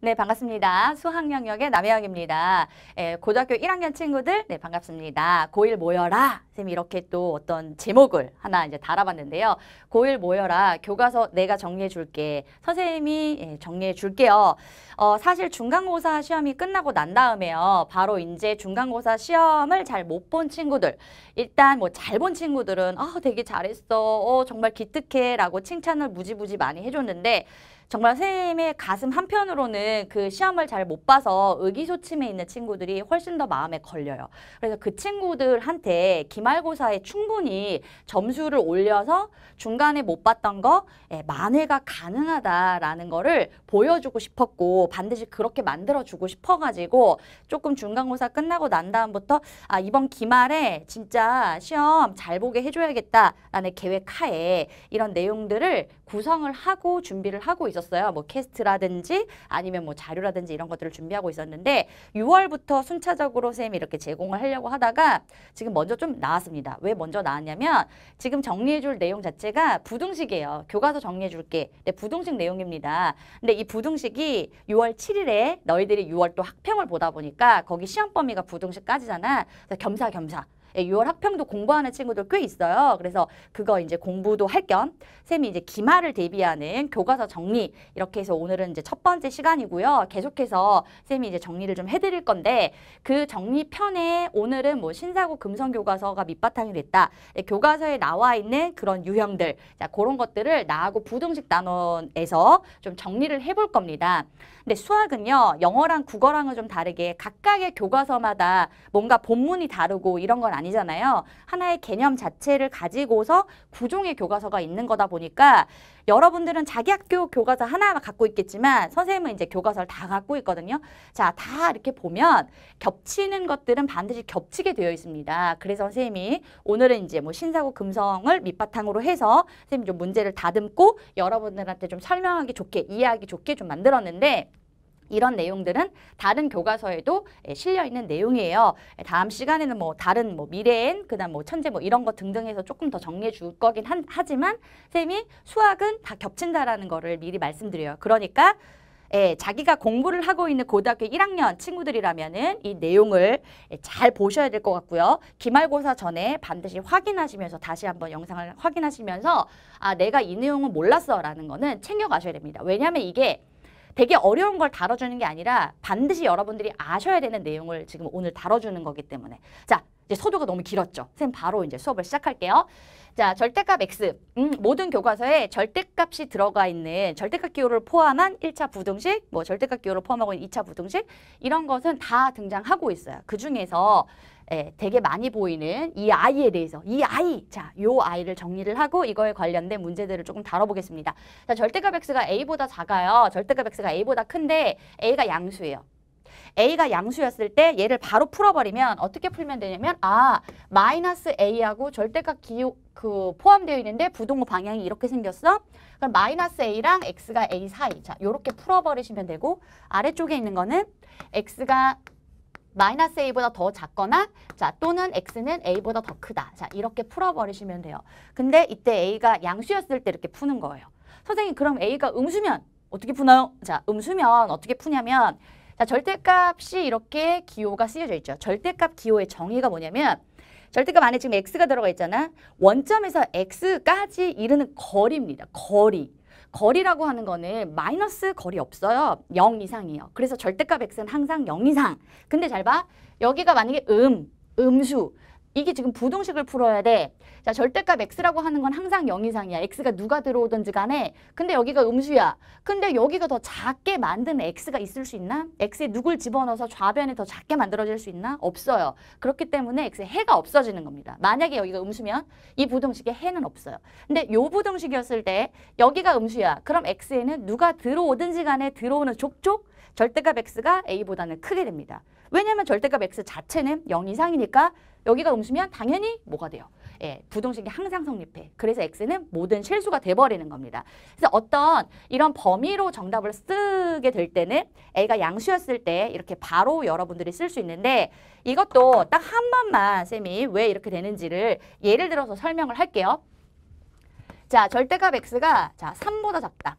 네, 반갑습니다. 수학 영역의 남해학입니다. 예, 고등학교 1학년 친구들, 네, 반갑습니다. 고1 모여라. 선생님, 이렇게 또 어떤 제목을 하나 이제 달아봤는데요. 고1 모여라. 교과서 내가 정리해 줄게. 선생님이 예, 정리해 줄게요. 어, 사실 중간고사 시험이 끝나고 난 다음에요. 바로 이제 중간고사 시험을 잘 못 본 친구들. 일단 뭐 잘 본 친구들은, 아, 되게 잘했어. 어, 정말 기특해. 라고 칭찬을 무지무지 많이 해줬는데, 정말 선생님의 가슴 한편으로는 그 시험을 잘 못 봐서 의기소침해 있는 친구들이 훨씬 더 마음에 걸려요. 그래서 그 친구들한테 기말고사에 충분히 점수를 올려서 중간에 못 봤던 거 예, 만회가 가능하다라는 거를 보여주고 싶었고 반드시 그렇게 만들어주고 싶어가지고 조금 중간고사 끝나고 난 다음부터 아 이번 기말에 진짜 시험 잘 보게 해줘야겠다라는 계획하에 이런 내용들을 구성을 하고 준비를 하고 있어요. 있었어요. 뭐 캐스트라든지 아니면 뭐 자료라든지 이런 것들을 준비하고 있었는데 6월부터 순차적으로 쌤이 이렇게 제공을 하려고 하다가 지금 먼저 좀 나왔습니다. 왜 먼저 나왔냐면 지금 정리해줄 내용 자체가 부등식이에요. 교과서 정리해줄게. 네, 부등식 내용입니다. 근데 이 부등식이 6월 7일에 너희들이 6월 또 학평을 보다 보니까 거기 시험 범위가 부등식까지잖아. 그래서 겸사겸사. 예, 6월 학평도 공부하는 친구들 꽤 있어요. 그래서 그거 이제 공부도 할 겸 쌤이 이제 기말을 대비하는 교과서 정리 이렇게 해서 오늘은 이제 첫 번째 시간이고요. 계속해서 쌤이 이제 정리를 좀 해드릴 건데 그 정리 편에 오늘은 뭐 신사고 금성 교과서가 밑바탕이 됐다. 예, 교과서에 나와 있는 그런 유형들 자 그런 것들을 나하고 부등식 단원에서 좀 정리를 해볼 겁니다. 근데 수학은요 영어랑 국어랑은 좀 다르게 각각의 교과서마다 뭔가 본문이 다르고 이런 건 아니. 아니잖아요. 하나의 개념 자체를 가지고서 구종의 교과서가 있는 거다 보니까 여러분들은 자기 학교 교과서 하나만 갖고 있겠지만 선생님은 이제 교과서를 다 갖고 있거든요. 자, 다 이렇게 보면 겹치는 것들은 반드시 겹치게 되어 있습니다. 그래서 선생님이 오늘은 이제 뭐 신사고 금성을 밑바탕으로 해서 선생님 좀 문제를 다듬고 여러분들한테 좀 설명하기 좋게 이해하기 좋게 좀 만들었는데 이런 내용들은 다른 교과서에도 예, 실려 있는 내용이에요. 예, 다음 시간에는 뭐 다른 뭐 미래엔 그다음 뭐 천재 뭐 이런 거 등등해서 조금 더 정리해 줄 거긴 한, 하지만 쌤이 수학은 다 겹친다라는 거를 미리 말씀드려요. 그러니까 예, 자기가 공부를 하고 있는 고등학교 1학년 친구들이라면은 이 내용을 예, 잘 보셔야 될 것 같고요. 기말고사 전에 반드시 확인하시면서 다시 한번 영상을 확인하시면서 아 내가 이 내용은 몰랐어라는 거는 챙겨가셔야 됩니다. 왜냐하면 이게 되게 어려운 걸 다뤄주는 게 아니라 반드시 여러분들이 아셔야 되는 내용을 지금 오늘 다뤄주는 거기 때문에 자 이제 서두가 너무 길었죠. 선생님 바로 이제 수업을 시작할게요. 자, 절대값 x. 음, 모든 교과서에 절대값이 들어가 있는 절대값 기호를 포함한 1차 부등식, 뭐 절대값 기호를 포함하고 있는 2차 부등식 이런 것은 다 등장하고 있어요. 그중에서 예, 되게 많이 보이는 이 아이에 대해서 이 아이, 자, 요 아이를 정리를 하고 이거에 관련된 문제들을 조금 다뤄보겠습니다. 자, 절대값 x가 a보다 작아요. 절대값 x가 a보다 큰데 a가 양수예요. A가 양수였을 때 얘를 바로 풀어버리면 어떻게 풀면 되냐면 아 마이너스 A하고 절대값 기호 그 포함되어 있는데 부동호 방향이 이렇게 생겼어. 그럼 마이너스 A랑 X가 A 사이. 자, 요렇게 풀어버리시면 되고 아래쪽에 있는 거는 X가 마이너스 A보다 더 작거나 자 또는 X는 A보다 더 크다. 자 이렇게 풀어버리시면 돼요. 근데 이때 A가 양수였을 때 이렇게 푸는 거예요. 선생님 그럼 A가 음수면 어떻게 푸나요? 자 음수면 어떻게 푸냐면 자, 절대값이 이렇게 기호가 쓰여져 있죠. 절대값 기호의 정의가 뭐냐면 절대값 안에 지금 x가 들어가 있잖아. 원점에서 x까지 이르는 거리입니다. 거리. 거리라고 하는 거는 마이너스 거리 없어요. 0 이상이에요. 그래서 절대값 x는 항상 0 이상. 근데 잘 봐. 여기가 만약에 음, 음수. 이게 지금 부등식을 풀어야 돼. 자, 절대값 x라고 하는 건 항상 영 이상이야. x가 누가 들어오든지 간에. 근데 여기가 음수야. 근데 여기가 더 작게 만든 x가 있을 수 있나? x에 누굴 집어넣어서 좌변에더 작게 만들어질 수 있나? 없어요. 그렇기 때문에 x의 해가 없어지는 겁니다. 만약에 여기가 음수면 이부등식에 해는 없어요. 근데 요 부등식이었을 때 여기가 음수야. 그럼 x에는 누가 들어오든지 간에 들어오는 족족 절대값 x가 a보다는 크게 됩니다. 왜냐하면 절대값 x 자체는 0 이상이니까 여기가 음수면 당연히 뭐가 돼요? 예, 부동식이 항상 성립해. 그래서 x는 모든 실수가 돼버리는 겁니다. 그래서 어떤 이런 범위로 정답을 쓰게 될 때는 a가 양수였을 때 이렇게 바로 여러분들이 쓸 수 있는데 이것도 딱 한 번만 쌤이 왜 이렇게 되는지를 예를 들어서 설명을 할게요. 자, 절대값 x가 자 3보다 작다.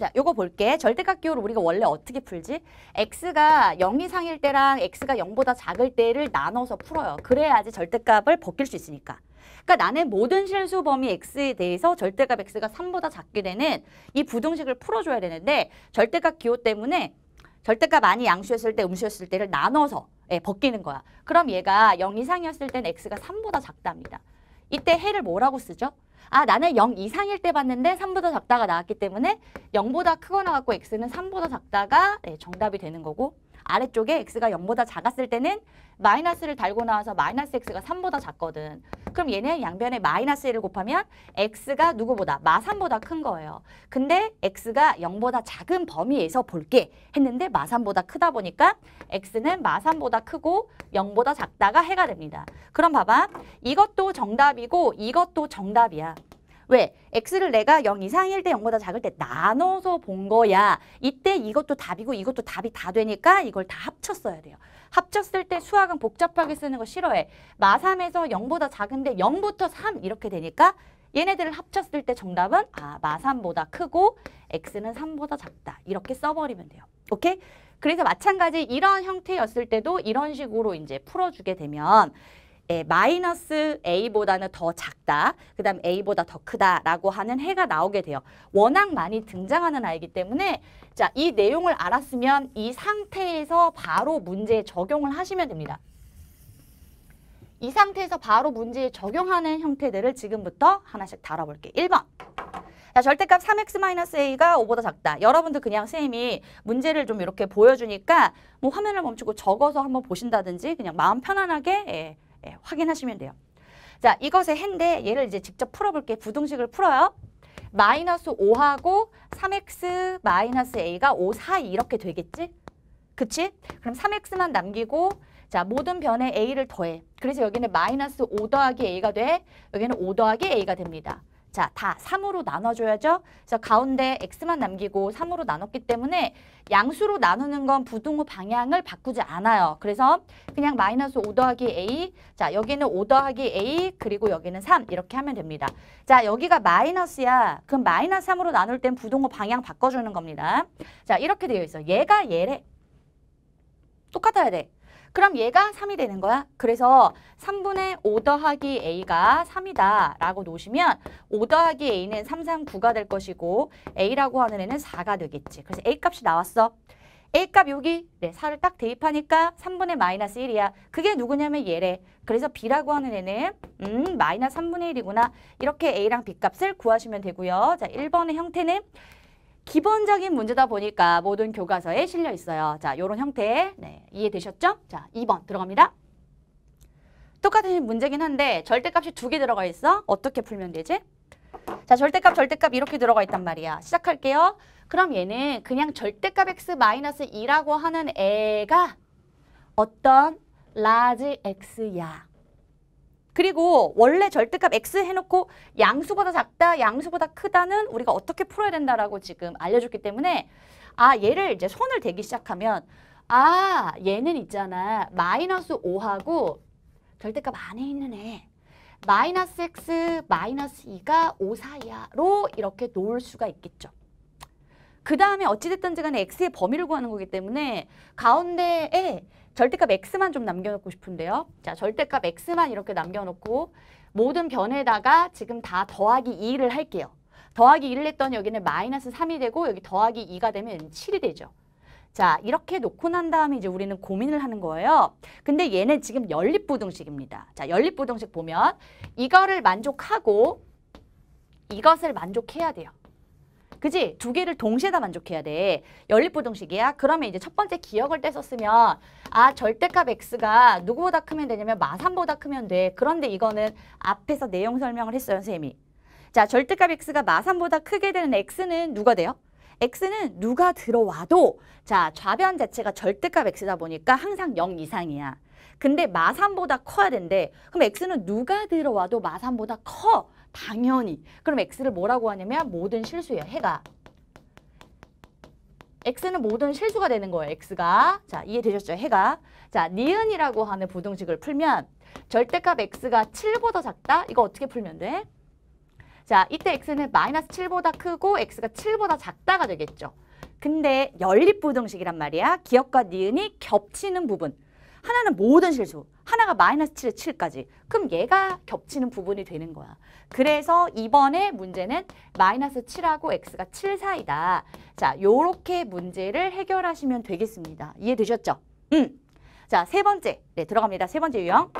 자, 요거 볼게. 절대값 기호를 우리가 원래 어떻게 풀지? x가 0 이상일 때랑 x가 0보다 작을 때를 나눠서 풀어요. 그래야지 절대값을 벗길 수 있으니까. 그러니까 나는 모든 실수 범위 x에 대해서 절대값 x가 3보다 작게 되는 이 부등식을 풀어줘야 되는데 절대값 기호 때문에 절대값 많이 양수였을 때 음수였을 때를 나눠서 예, 벗기는 거야. 그럼 얘가 0 이상이었을 땐 x가 3보다 작답니다. 이때 해를 뭐라고 쓰죠? 아 나는 0 이상일 때 봤는데 3보다 작다가 나왔기 때문에 0보다 크거나 같고 x는 3보다 작다가 네, 정답이 되는 거고 아래쪽에 x가 0보다 작았을 때는 마이너스를 달고 나와서 마이너스 x가 3보다 작거든. 그럼 얘는 양변에 마이너스 1을 곱하면 x가 누구보다 마3보다 큰 거예요. 근데 x가 0보다 작은 범위에서 볼게 했는데 마3보다 크다 보니까 x는 마3보다 크고 0보다 작다가 해가 됩니다. 그럼 봐봐. 이것도 정답이고 이것도 정답이야. 왜? x를 내가 0 이상일 때 0보다 작을 때 나눠서 본 거야. 이때 이것도 답이고 이것도 답이 다 되니까 이걸 다 합쳤어야 돼요. 합쳤을 때 수학은 복잡하게 쓰는 거 싫어해. 마삼에서 0보다 작은데 0부터 3 이렇게 되니까 얘네들을 합쳤을 때 정답은 아 마삼보다 크고 x는 3보다 작다. 이렇게 써버리면 돼요. 오케이? 그래서 마찬가지 이런 형태였을 때도 이런 식으로 이제 풀어주게 되면 예, 마이너스 A보다는 더 작다, 그 다음 A보다 더 크다라고 하는 해가 나오게 돼요. 워낙 많이 등장하는 아이기 때문에 자, 이 내용을 알았으면 이 상태에서 바로 문제에 적용을 하시면 됩니다. 이 상태에서 바로 문제에 적용하는 형태들을 지금부터 하나씩 다뤄볼게요. 1번. 자, 절대값 3x-a가 5보다 작다. 여러분들 그냥 쌤이 문제를 좀 이렇게 보여주니까 뭐 화면을 멈추고 적어서 한번 보신다든지 그냥 마음 편안하게 예, 예, 확인하시면 돼요. 자, 이것의 해인데 얘를 이제 직접 풀어볼게. 부등식을 풀어요. 마이너스 5하고 3x 마이너스 a가 5 사이 이렇게 되겠지? 그치? 그럼 3x만 남기고 자 모든 변에 a를 더해. 그래서 여기는 마이너스 5 더하기 a가 돼. 여기는 5 더하기 a가 됩니다. 자, 다 3으로 나눠줘야죠. 그래서 가운데 x만 남기고 3으로 나눴기 때문에 양수로 나누는 건 부등호 방향을 바꾸지 않아요. 그래서 그냥 마이너스 5 더하기 a, 자 여기는 5 더하기 a, 그리고 여기는 3 이렇게 하면 됩니다. 자, 여기가 마이너스야. 그럼 마이너스 3으로 나눌 땐 부등호 방향 바꿔주는 겁니다. 자, 이렇게 되어 있어. 얘가 얘래. 똑같아야 돼. 그럼 얘가 3이 되는 거야. 그래서 3분의 5 더하기 A가 3이다 라고 놓으시면 5 더하기 A는 3, 3, 9가 될 것이고 A라고 하는 애는 4가 되겠지. 그래서 A값이 나왔어. A값 여기 네, 4를 딱 대입하니까 3분의 마이너스 1이야. 그게 누구냐면 얘래. 그래서 B라고 하는 애는 음 마이너스 3분의 1이구나. 이렇게 A랑 B값을 구하시면 되고요. 자 1번의 형태는 기본적인 문제다 보니까 모든 교과서에 실려 있어요. 자, 요런 형태. 네, 이해되셨죠? 자, 2번 들어갑니다. 똑같은 문제긴 한데 절대값이 두 개 들어가 있어. 어떻게 풀면 되지? 자, 절대값, 절대값 이렇게 들어가 있단 말이야. 시작할게요. 그럼 얘는 그냥 절대값 x 마이너스 2라고 하는 애가 어떤 라지 x야. 그리고 원래 절대값 x 해놓고 양수보다 작다, 양수보다 크다는 우리가 어떻게 풀어야 된다라고 지금 알려줬기 때문에 아 얘를 이제 손을 대기 시작하면 아 얘는 있잖아 마이너스 5하고 절대값 안에 있는 애 마이너스 x 마이너스 2가 5 사이야로 이렇게 놓을 수가 있겠죠. 그 다음에 어찌됐든지 간에 x의 범위를 구하는 거기 때문에 가운데에 절대값 x만 좀 남겨놓고 싶은데요. 자, 절대값 x만 이렇게 남겨놓고 모든 변에다가 지금 다 더하기 2를 할게요. 더하기 1을 했더니 여기는 마이너스 3이 되고 여기 더하기 2가 되면 7이 되죠. 자, 이렇게 놓고 난 다음에 이제 우리는 고민을 하는 거예요. 근데 얘는 지금 연립부등식입니다. 자, 연립부등식 보면 이거를 만족하고 이것을 만족해야 돼요. 그지? 두 개를 동시에 다 만족해야 돼. 연립부동식이야. 그러면 이제 첫 번째 기억을 떼썼으면 아 절대값 x가 누구보다 크면 되냐면 마산보다 크면 돼. 그런데 이거는 앞에서 내용 설명을 했어요. 선생님이. 자 절대값 x가 마산보다 크게 되는 x는 누가 돼요? x는 누가 들어와도 자 좌변 자체가 절대값 x다 보니까 항상 0 이상이야. 근데 마산보다 커야 된대. 그럼 x는 누가 들어와도 마산보다 커. 당연히. 그럼 x를 뭐라고 하냐면 모든 실수예요. 해가. x는 모든 실수가 되는 거예요. x가. 자, 이해되셨죠? 해가. 자, 니은이라고 하는 부등식을 풀면 절대값 x가 7보다 작다? 이거 어떻게 풀면 돼? 자, 이때 x는 마이너스 7보다 크고 x가 7보다 작다가 되겠죠. 근데 연립부등식이란 말이야. 기억과 니은이 겹치는 부분. 하나는 모든 실수, 하나가 마이너스 7에 7까지. 그럼 얘가 겹치는 부분이 되는 거야. 그래서 이번에 문제는 마이너스 7하고 x가 7 사이다. 자, 요렇게 문제를 해결하시면 되겠습니다. 이해되셨죠? 음. 자, 세 번째. 네, 들어갑니다. 세 번째 유형.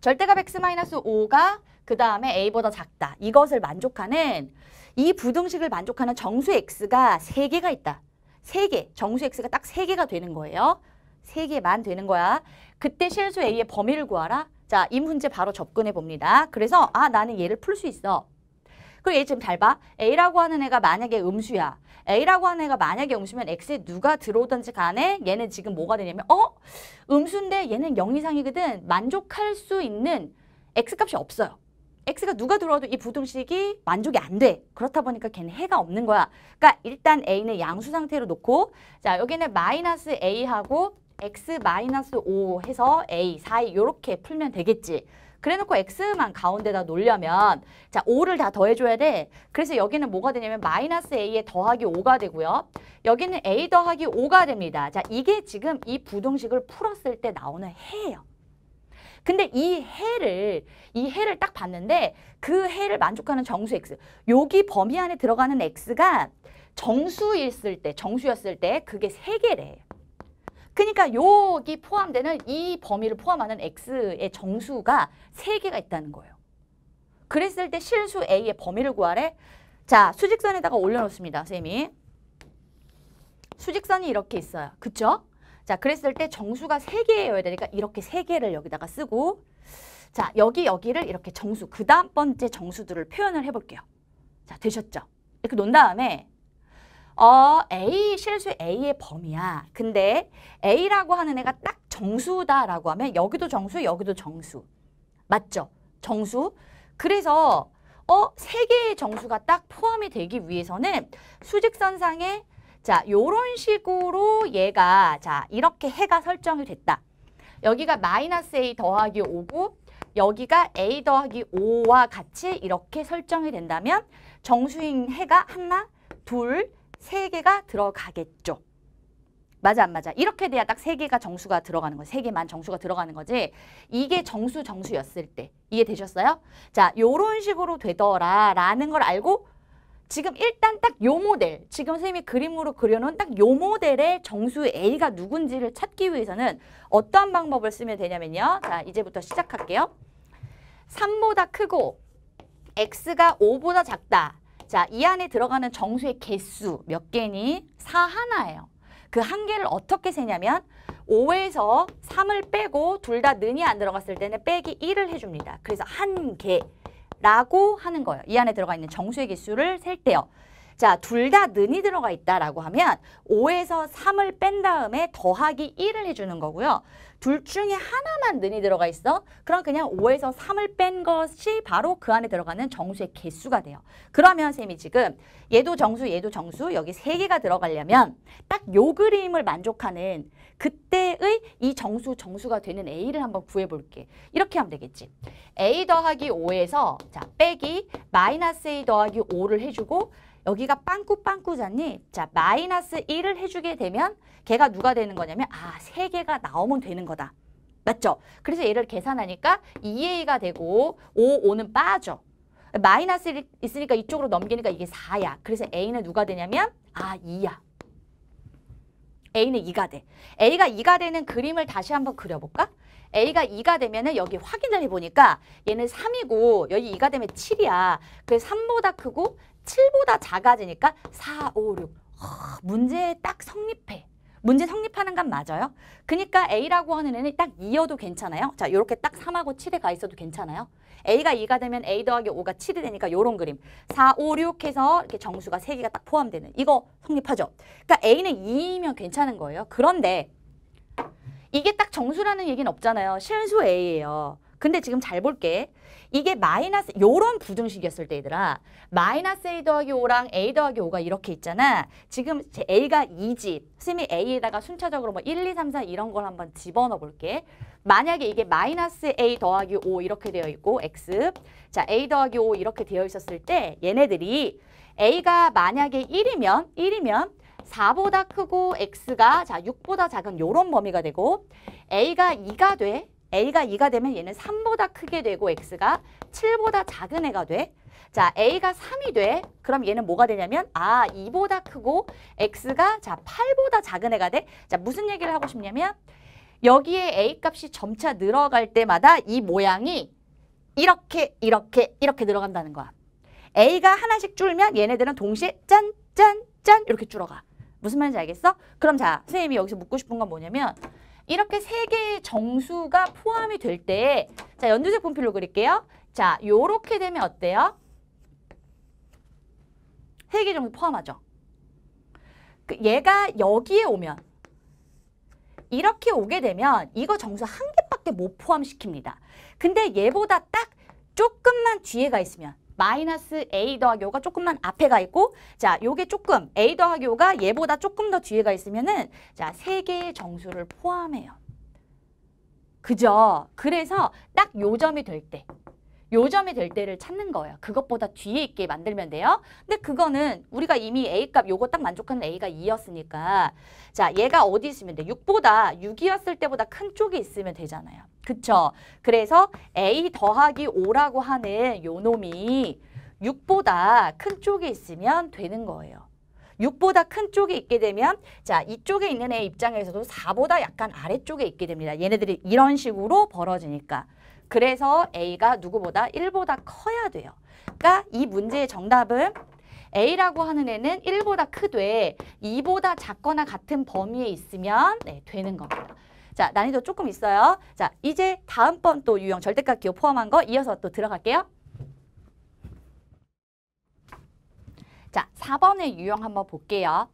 절대값 x-5가 그 다음에 a보다 작다. 이것을 만족하는 이 부등식을 만족하는 정수 x가 세개가 있다. 세개 정수 x가 딱 세개가 되는 거예요. 3개만 되는 거야. 그때 실수 A의 범위를 구하라. 자, 이 문제 바로 접근해 봅니다. 그래서 아 나는 얘를 풀 수 있어. 그리고 얘 지금 잘 봐. A라고 하는 애가 만약에 음수야. A라고 하는 애가 만약에 음수면 X에 누가 들어오든지 간에 얘는 지금 뭐가 되냐면 어? 음수인데 얘는 0 이상이거든. 만족할 수 있는 X값이 없어요. X가 누가 들어와도 이 부등식이 만족이 안 돼. 그렇다 보니까 걔는 해가 없는 거야. 그러니까 일단 A는 양수 상태로 놓고 자 여기는 마이너스 A하고 x-5 해서 a, 사 이렇게 풀면 되겠지. 그래놓고 x만 가운데다 놓으려면 자 5를 다 더해줘야 돼. 그래서 여기는 뭐가 되냐면 마이너스 a에 더하기 5가 되고요. 여기는 a 더하기 5가 됩니다. 자 이게 지금 이 부등식을 풀었을 때 나오는 해예요. 근데 이 해를 이 해를 딱 봤는데 그 해를 만족하는 정수 x 여기 범위 안에 들어가는 x가 정수였을 때 정수였을 때 그게 세 개래요. 그러니까 여기 포함되는 이 범위를 포함하는 x의 정수가 세개가 있다는 거예요. 그랬을 때 실수 a의 범위를 구하래. 자, 수직선에다가 올려놓습니다. 쌤이. 수직선이 이렇게 있어요. 그쵸? 자, 그랬을 때 정수가 세개여야 되니까 이렇게 세개를 여기다가 쓰고 자, 여기 여기를 이렇게 정수, 그 다음 번째 정수들을 표현을 해볼게요. 자, 되셨죠? 이렇게 논 다음에 어, A 실수 A의 범위야. 근데 A라고 하는 애가 딱 정수다라고 하면 여기도 정수, 여기도 정수. 맞죠? 정수. 그래서 어, 세 개의 정수가 딱 포함이 되기 위해서는 수직선상에 자, 요런 식으로 얘가 자, 이렇게 해가 설정이 됐다. 여기가 마이너스 A 더하기 5고 여기가 A 더하기 5와 같이 이렇게 설정이 된다면 정수인 해가 하나, 둘, 3개가 들어가겠죠. 맞아 안 맞아? 이렇게 돼야 딱 3개가 정수가 들어가는 거지. 3개만 정수가 들어가는 거지. 이게 정수 정수였을 때. 이해되셨어요? 자, 요런 식으로 되더라 라는 걸 알고 지금 일단 딱 요 모델, 지금 선생님이 그림으로 그려놓은 딱 요 모델의 정수 A가 누군지를 찾기 위해서는 어떤 방법을 쓰면 되냐면요. 자, 이제부터 시작할게요. 3보다 크고 X가 5보다 작다. 자, 이 안에 들어가는 정수의 개수 몇 개니? 사 하나예요. 그 한 개를 어떻게 세냐면 5에서 3을 빼고 둘 다 는이 안 들어갔을 때는 빼기 1을 해줍니다. 그래서 한 개라고 하는 거예요. 이 안에 들어가 있는 정수의 개수를 셀 때요. 자, 둘 다 는이 들어가 있다라고 하면 5에서 3을 뺀 다음에 더하기 1을 해주는 거고요. 둘 중에 하나만 는이 들어가 있어. 그럼 그냥 5에서 3을 뺀 것이 바로 그 안에 들어가는 정수의 개수가 돼요. 그러면 쌤이 지금 얘도 정수, 얘도 정수 여기 3개가 들어가려면 딱 요 그림을 만족하는 그때의 이 정수, 정수가 되는 A를 한번 구해볼게. 이렇게 하면 되겠지. A 더하기 5에서 자 빼기 마이너스 A 더하기 5를 해주고 여기가 빵꾸빵꾸잖니? 자, 마이너스 1을 해주게 되면 걔가 누가 되는 거냐면 아, 3개가 나오면 되는 거다. 맞죠? 그래서 얘를 계산하니까 2a가 되고 5, 5는 빠져. 마이너스 1 있으니까 이쪽으로 넘기니까 이게 4야. 그래서 a는 누가 되냐면 아, 2야. a는 2가 돼. a가 2가 되는 그림을 다시 한번 그려볼까? A가 2가 되면은 여기 확인을 해보니까 얘는 3이고 여기 2가 되면 7이야. 그래서 3보다 크고 7보다 작아지니까 4, 5, 6. 허, 문제에 딱 성립해. 문제 성립하는 건 맞아요. 그러니까 A라고 하는 애는 딱 2여도 괜찮아요. 자, 이렇게 딱 3하고 7에 가 있어도 괜찮아요. A가 2가 되면 A 더하기 5가 7이 되니까 이런 그림. 4, 5, 6 해서 이렇게 정수가 3개가 딱 포함되는 이거 성립하죠. 그러니까 A는 2이면 괜찮은 거예요. 그런데 이게 딱 정수라는 얘기는 없잖아요. 실수 A예요. 근데 지금 잘 볼게. 이게 마이너스 요런 부등식이었을 때 얘들아 마이너스 A 더하기 5랑 A 더하기 5가 이렇게 있잖아. 지금 제 A가 2지. 쌤이 A에다가 순차적으로 뭐 1, 2, 3, 4 이런 걸 한번 집어넣어 볼게. 만약에 이게 마이너스 A 더하기 5 이렇게 되어 있고 X 자 A 더하기 5 이렇게 되어 있었을 때 얘네들이 A가 만약에 1이면 1이면 4보다 크고 X가 자 6보다 작은 요런 범위가 되고 A가 2가 돼 a가 2가 되면 얘는 3보다 크게 되고 x가 7보다 작은 애가 돼. 자, a가 3이 돼. 그럼 얘는 뭐가 되냐면 아, 2보다 크고 x가 자, 8보다 작은 애가 돼. 자, 무슨 얘기를 하고 싶냐면 여기에 a 값이 점차 늘어갈 때마다 이 모양이 이렇게 이렇게 이렇게 늘어간다는 거야. a가 하나씩 줄면 얘네들은 동시에 짠짠짠 이렇게 줄어가. 무슨 말인지 알겠어? 그럼 자, 선생님이 여기서 묻고 싶은 건 뭐냐면 이렇게 세 개의 정수가 포함이 될때 자, 연두색 분필로 그릴게요. 자, 요렇게 되면 어때요? 세 개 정도 포함하죠. 그 얘가 여기에 오면 이렇게 오게 되면 이거 정수 한 개밖에 못 포함시킵니다. 근데 얘보다 딱 조금만 뒤에가 있으면 마이너스 A 더하기 5가 조금만 앞에 가 있고 자, 요게 조금 A 더하기 5가 얘보다 조금 더 뒤에 가 있으면은 자, 세 개의 정수를 포함해요. 그죠? 그래서 딱 요 점이 될때 요점이 될 때를 찾는 거예요. 그것보다 뒤에 있게 만들면 돼요. 근데 그거는 우리가 이미 A값 요거 딱 만족하는 A가 2였으니까 자 얘가 어디 있으면 돼? 6보다 6이었을 때보다 큰 쪽이 있으면 되잖아요. 그쵸? 그래서 A 더하기 5라고 하는 요 놈이 6보다 큰 쪽이 있으면 되는 거예요. 6보다 큰 쪽이 있게 되면 자 이쪽에 있는 애 입장에서도 4보다 약간 아래쪽에 있게 됩니다. 얘네들이 이런 식으로 벌어지니까. 그래서 A가 누구보다 1보다 커야 돼요. 그러니까 이 문제의 정답은 A라고 하는 애는 1보다 크되 2보다 작거나 같은 범위에 있으면 네, 되는 겁니다. 자, 난이도 조금 있어요. 자, 이제 다음번 또 유형 절대값 기호 포함한 거 이어서 또 들어갈게요. 자, 4번의 유형 한번 볼게요.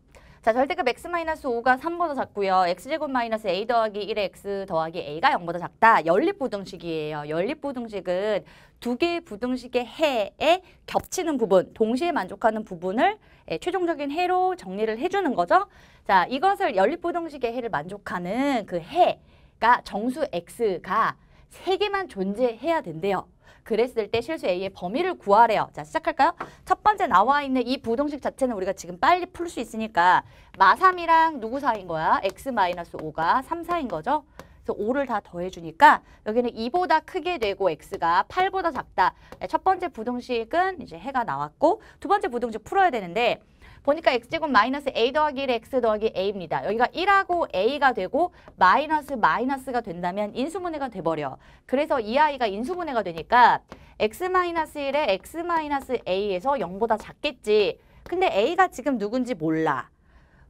자, 절대값 그 x 마이너스 5가 3보다 작고요. x제곱 마이너스 a 더하기 1의 x 더하기 a가 0보다 작다. 연립부등식이에요. 연립부등식은 두 개의 부등식의 해에 겹치는 부분, 동시에 만족하는 부분을 예, 최종적인 해로 정리를 해주는 거죠. 자, 이것을 연립부등식의 해를 만족하는 그 해가 정수 x가 세개만 존재해야 된대요. 그랬을 때 실수 A의 범위를 구하래요. 자, 시작할까요? 첫 번째 나와 있는 이부동식 자체는 우리가 지금 빨리 풀 수 있으니까 마삼이랑 누구 사이인 거야? x-5가 3 사인 거죠? 그래서 5를 다 더해주니까 여기는 2보다 크게 되고 x가 8보다 작다. 네, 첫 번째 부동식은 이제 해가 나왔고 두 번째 부동식 풀어야 되는데 보니까 x제곱 마이너스 a 더하기 1 x 더하기 a입니다. 여기가 1하고 a가 되고 마이너스 마이너스가 된다면 인수분해가 돼버려. 그래서 이 아이가 인수분해가 되니까 x 마이너스 1에 x 마이너스 a에서 0보다 작겠지. 근데 a가 지금 누군지 몰라.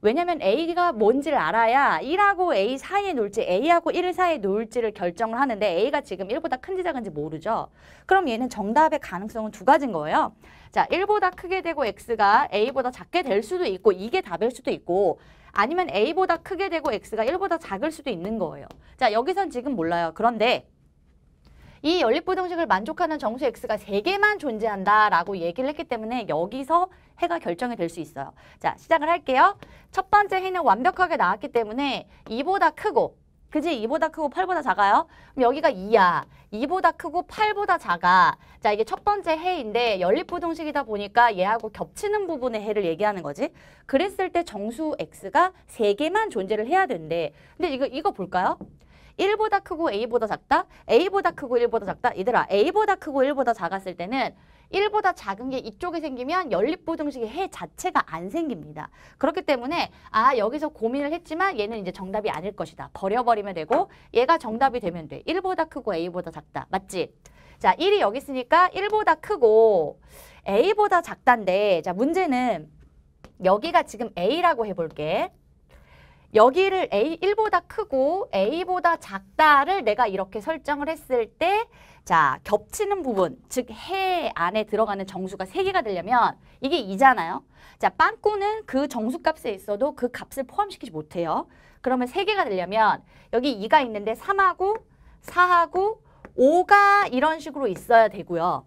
왜냐면 A가 뭔지를 알아야 1하고 A 사이에 놓을지 A하고 1 사이에 놓을지를 결정을 하는데 A가 지금 1보다 큰지 작은지 모르죠. 그럼 얘는 정답의 가능성은 두 가지인 거예요. 자, 1보다 크게 되고 X가 A보다 작게 될 수도 있고 이게 답일 수도 있고 아니면 A보다 크게 되고 X가 1보다 작을 수도 있는 거예요. 자, 여기선 지금 몰라요. 그런데 이 연립부등식을 만족하는 정수 x가 세개만 존재한다라고 얘기를 했기 때문에 여기서 해가 결정이 될 수 있어요. 자, 시작을 할게요. 첫 번째 해는 완벽하게 나왔기 때문에 이보다 크고 그지? 이보다 크고 팔보다 작아요? 그럼 여기가 이야이보다 크고 팔보다 작아. 자, 이게 첫 번째 해인데 연립부동식이다 보니까 얘하고 겹치는 부분의 해를 얘기하는 거지. 그랬을 때 정수 x가 세개만 존재를 해야 된대. 근데 이거 이거 볼까요? 1보다 크고 A보다 작다? A보다 크고 1보다 작다? 얘들아 A보다 크고 1보다 작았을 때는 1보다 작은 게 이쪽에 생기면 연립부등식의 해 자체가 안 생깁니다. 그렇기 때문에 아 여기서 고민을 했지만 얘는 이제 정답이 아닐 것이다. 버려버리면 되고 얘가 정답이 되면 돼. 1보다 크고 A보다 작다. 맞지? 자 1이 여기 있으니까 1보다 크고 A보다 작단데 자 문제는 여기가 지금 A라고 해볼게. 여기를 A, 1보다 크고 A보다 작다를 내가 이렇게 설정을 했을 때 자, 겹치는 부분, 즉 해 안에 들어가는 정수가 3개가 되려면 이게 이잖아요 자, 빵꾸는 그 정수값에 있어도 그 값을 포함시키지 못해요. 그러면 3개가 되려면 여기 2가 있는데 3하고4하고5가 이런 식으로 있어야 되고요.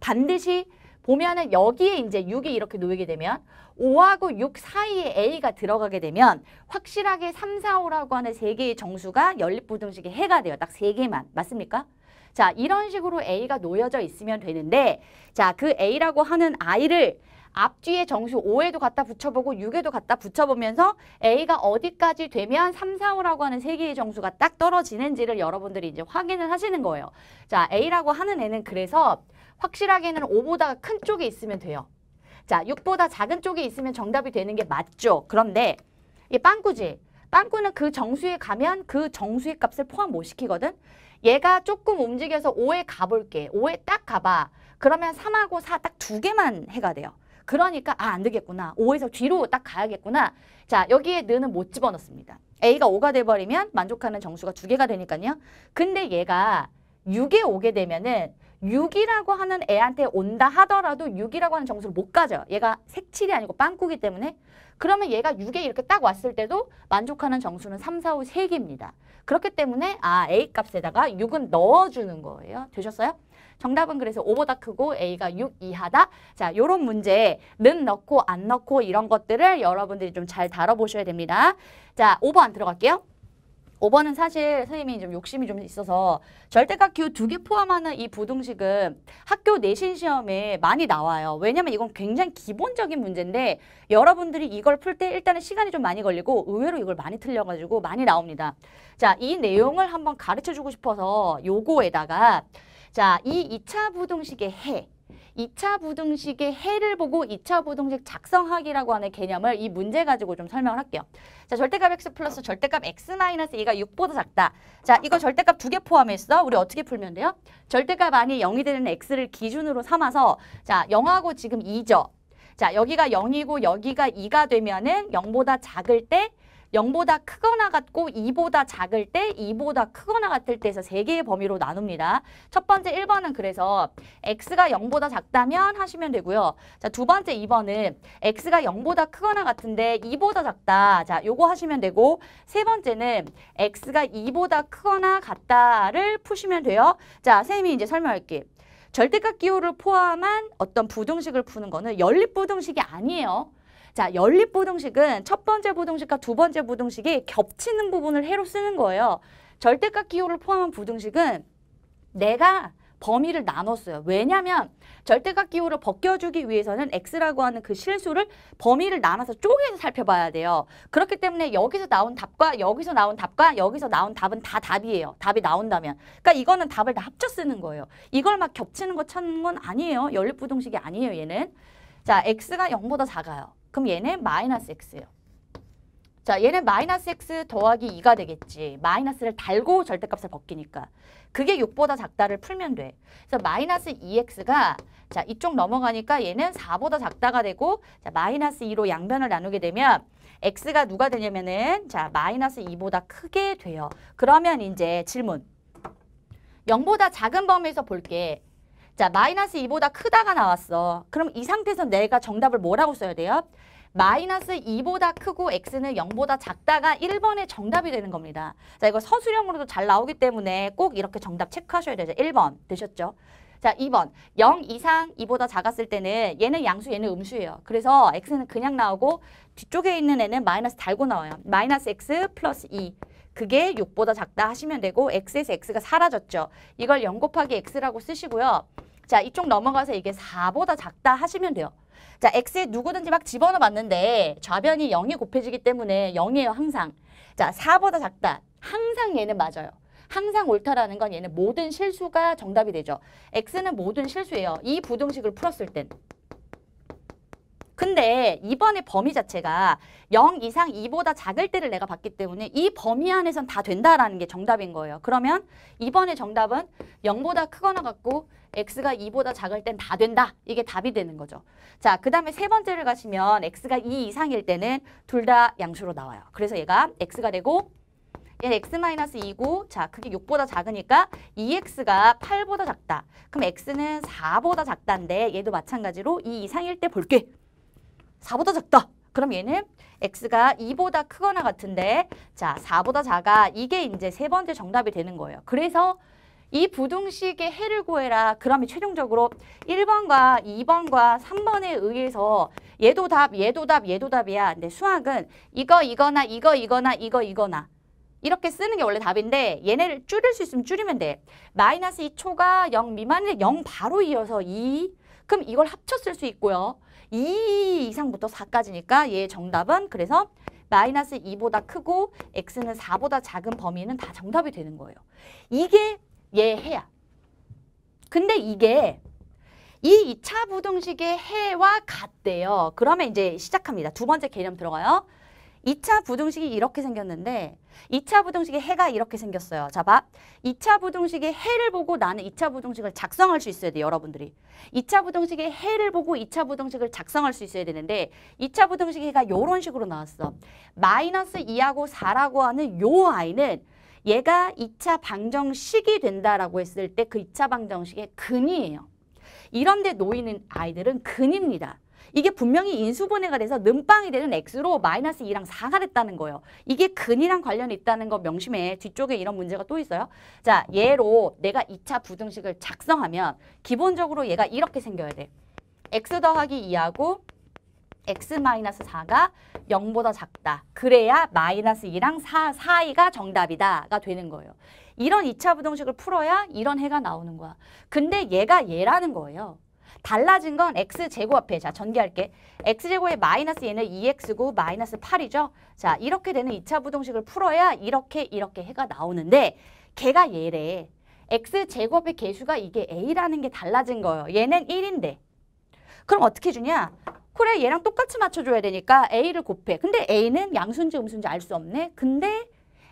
반드시 보면은 여기에 이제 6이 이렇게 놓이게 되면 5하고6 사이에 A가 들어가게 되면 확실하게 3, 4, 5라고 하는 3 개의 정수가 연립부등식의 해가 돼요. 딱3 개만. 맞습니까? 자, 이런 식으로 A가 놓여져 있으면 되는데 자, 그 A라고 하는 아이를 앞뒤에 정수 5에도 갖다 붙여보고 6에도 갖다 붙여보면서 A가 어디까지 되면 3, 4, 5라고 하는 3 개의 정수가 딱 떨어지는지를 여러분들이 이제 확인을 하시는 거예요. 자, A라고 하는 애는 그래서 확실하게는 5보다 큰 쪽에 있으면 돼요. 자, 6보다 작은 쪽에 있으면 정답이 되는 게 맞죠. 그런데 이 빵꾸지. 빵꾸는 그 정수에 가면 그 정수의 값을 포함 못 시키거든. 얘가 조금 움직여서 5에 가볼게. 5에 딱 가봐. 그러면 3하고 4 딱 두 개만 해가 돼요. 그러니까 아 안 되겠구나. 5에서 뒤로 딱 가야겠구나. 자 여기에 는은 못 집어넣습니다. A가 5가 돼버리면 만족하는 정수가 두 개가 되니까요. 근데 얘가 6에 오게 되면은 6이라고 하는 애한테 온다 하더라도 6이라고 하는 점수를못 가져요. 얘가 색칠이 아니고 빵꾸기 때문에. 그러면 얘가 6에 이렇게 딱 왔을 때도 만족하는 점수는 3, 4, 5, 3개입니다. 그렇기 때문에 아 A 값에다가 6은 넣어주는 거예요. 되셨어요? 정답은 그래서 5보다 크고 A가 6 이하다. 자, 요런 문제 는 넣고 안 넣고 이런 것들을 여러분들이 좀 잘 다뤄보셔야 됩니다. 자, 5번 들어갈게요. 5번은 사실 선생님이 좀 욕심이 좀 있어서 절대값 기호 두 개 포함하는 이 부등식은 학교 내신 시험에 많이 나와요. 왜냐면 이건 굉장히 기본적인 문제인데 여러분들이 이걸 풀 때 일단은 시간이 좀 많이 걸리고 의외로 이걸 많이 틀려가지고 많이 나옵니다. 자, 이 내용을 한번 가르쳐주고 싶어서 요거에다가 자, 이 2차 부등식의 해 2차 부등식의 해를 보고 2차 부등식 작성하기라고 하는 개념을 이 문제 가지고 좀 설명을 할게요. 자, 절대값 x 플러스 절대값 x 마이너스 2가 6보다 작다. 자, 이거 절대값 두 개 포함했어. 우리 어떻게 풀면 돼요? 절대값 안이 0이 되는 x를 기준으로 삼아서 자, 0하고 지금 2죠. 자, 여기가 0이고 여기가 2가 되면은 0보다 작을 때 0보다 크거나 같고 2보다 작을 때 2보다 크거나 같을 때에서 세 개의 범위로 나눕니다. 첫 번째 1번은 그래서 x가 0보다 작다면 하시면 되고요. 자, 두 번째 2번은 x가 0보다 크거나 같은데 2보다 작다. 자, 요거 하시면 되고 세 번째는 x가 2보다 크거나 같다를 푸시면 돼요. 자, 쌤이 이제 설명할게. 절대값 기호를 포함한 어떤 부등식을 푸는 거는 연립부등식이 아니에요. 자, 연립 부등식은 첫 번째 부등식과 두 번째 부등식이 겹치는 부분을 해로 쓰는 거예요. 절대값 기호를 포함한 부등식은 내가 범위를 나눴어요. 왜냐하면 절대값 기호를 벗겨주기 위해서는 x라고 하는 그 실수를 범위를 나눠서 쪼개서 살펴봐야 돼요. 그렇기 때문에 여기서 나온 답과 여기서 나온 답과 여기서 나온 답은 다 답이에요. 답이 나온다면. 그러니까 이거는 답을 다 합쳐 쓰는 거예요. 이걸 막 겹치는 거 찾는 건 아니에요. 연립부동식이 아니에요. 얘는. 자, x가 0보다 작아요. 그럼 얘네 마이너스 x예요. 자, 얘네 마이너스 x 더하기 2가 되겠지. 마이너스를 달고 절대값을 벗기니까. 그게 6보다 작다를 풀면 돼. 그래서 마이너스 2x가 자 이쪽 넘어가니까 얘는 4보다 작다가 되고 자, 마이너스 2로 양변을 나누게 되면 x가 누가 되냐면은 자 마이너스 2보다 크게 돼요. 그러면 이제 질문. 0보다 작은 범위에서 볼게. 자, 마이너스 2보다 크다가 나왔어. 그럼 이 상태에서 내가 정답을 뭐라고 써야 돼요? 마이너스 2보다 크고 x는 0보다 작다가 1번의 정답이 되는 겁니다. 자, 이거 서술형으로도 잘 나오기 때문에 꼭 이렇게 정답 체크하셔야 되죠. 1번 되셨죠? 자, 2번. 0 이상 2보다 작았을 때는 얘는 양수, 얘는 음수예요. 그래서 x는 그냥 나오고 뒤쪽에 있는 애는 마이너스 달고 나와요. 마이너스 x 플러스 2. 그게 6보다 작다 하시면 되고 x에서 x가 사라졌죠. 이걸 0 곱하기 x라고 쓰시고요. 자, 이쪽 넘어가서 이게 4보다 작다 하시면 돼요. 자, x에 누구든지 막 집어넣어 봤는데 좌변이 0이 곱해지기 때문에 0이에요, 항상. 자, 4보다 작다. 항상 얘는 맞아요. 항상 옳다라는 건 얘는 모든 실수가 정답이 되죠. x는 모든 실수예요. 이 부등식을 풀었을 땐. 근데 이번에 범위 자체가 0 이상 2보다 작을 때를 내가 봤기 때문에 이 범위 안에선 다 된다라는 게 정답인 거예요. 그러면 이번에 정답은 0보다 크거나 같고 x가 2보다 작을 땐 다 된다. 이게 답이 되는 거죠. 자, 그 다음에 세 번째를 가시면 x가 2 이상일 때는 둘 다 양수로 나와요. 그래서 얘가 x가 되고 얘는 x-2고 자 그게 6보다 작으니까 2x가 8보다 작다. 그럼 x는 4보다 작다인데 얘도 마찬가지로 2 이상일 때 볼게. 4보다 작다. 그럼 얘는 x가 2보다 크거나 같은데 자 4보다 작아 이게 이제 세 번째 정답이 되는 거예요. 그래서 이 부등식의 해를 구해라. 그러면 최종적으로 1번과 2번과 3번에 의해서 얘도 답, 얘도 답, 얘도 답이야. 근데 수학은 이거, 이거나, 이거, 이거나, 이거, 이거나. 이렇게 쓰는 게 원래 답인데 얘네를 줄일 수 있으면 줄이면 돼. 마이너스 2초가 0 미만인데 0 바로 이어서 2. 그럼 이걸 합쳤을수 있고요. 2 이상부터 4까지니까 얘 정답은 그래서 마이너스 2보다 크고 x는 4보다 작은 범위는 다 정답이 되는 거예요. 이게 예해야. 근데 이게 이 2차 부등식의 해와 같대요. 그러면 이제 시작합니다. 두 번째 개념 들어가요. 2차 부등식이 이렇게 생겼는데 2차 부등식의 해가 이렇게 생겼어요. 자, 봐. 2차 부등식의 해를 보고 나는 2차 부등식을 작성할 수 있어야 돼요, 여러분들이. 2차 부등식의 해를 보고 2차 부등식을 작성할 수 있어야 되는데 2차 부등식의 해가 요런 식으로 나왔어. 마이너스 2하고 4라고 하는 요 아이는 얘가 2차 방정식이 된다라고 했을 때 그 2차 방정식의 근이에요. 이런데 놓이는 아이들은 근입니다. 이게 분명히 인수분해가 돼서 는빵이 되는 x로 마이너스 2랑 4가 됐다는 거예요. 이게 근이랑 관련이 있다는 거 명심해. 뒤쪽에 이런 문제가 또 있어요. 자, 얘로 내가 2차 부등식을 작성하면 기본적으로 얘가 이렇게 생겨야 돼. x 더하기 2하고 x-4가 0보다 작다. 그래야 마이너스 2랑 4 사이가 정답이다가 되는 거예요. 이런 2차 부동식을 풀어야 이런 해가 나오는 거야. 근데 얘가 얘라는 거예요. 달라진 건 x제곱 앞에 자 전개할게. x 제곱의 마이너스 얘는 2x고 마이너스 8이죠. 자 이렇게 되는 2차 부동식을 풀어야 이렇게 이렇게 해가 나오는데 걔가 얘래. x제곱의 개수가 이게 a라는 게 달라진 거예요. 얘는 1인데. 그럼 어떻게 주냐? 그래 얘랑 똑같이 맞춰줘야 되니까 A를 곱해. 근데 A는 양수인지 음수인지 알 수 없네. 근데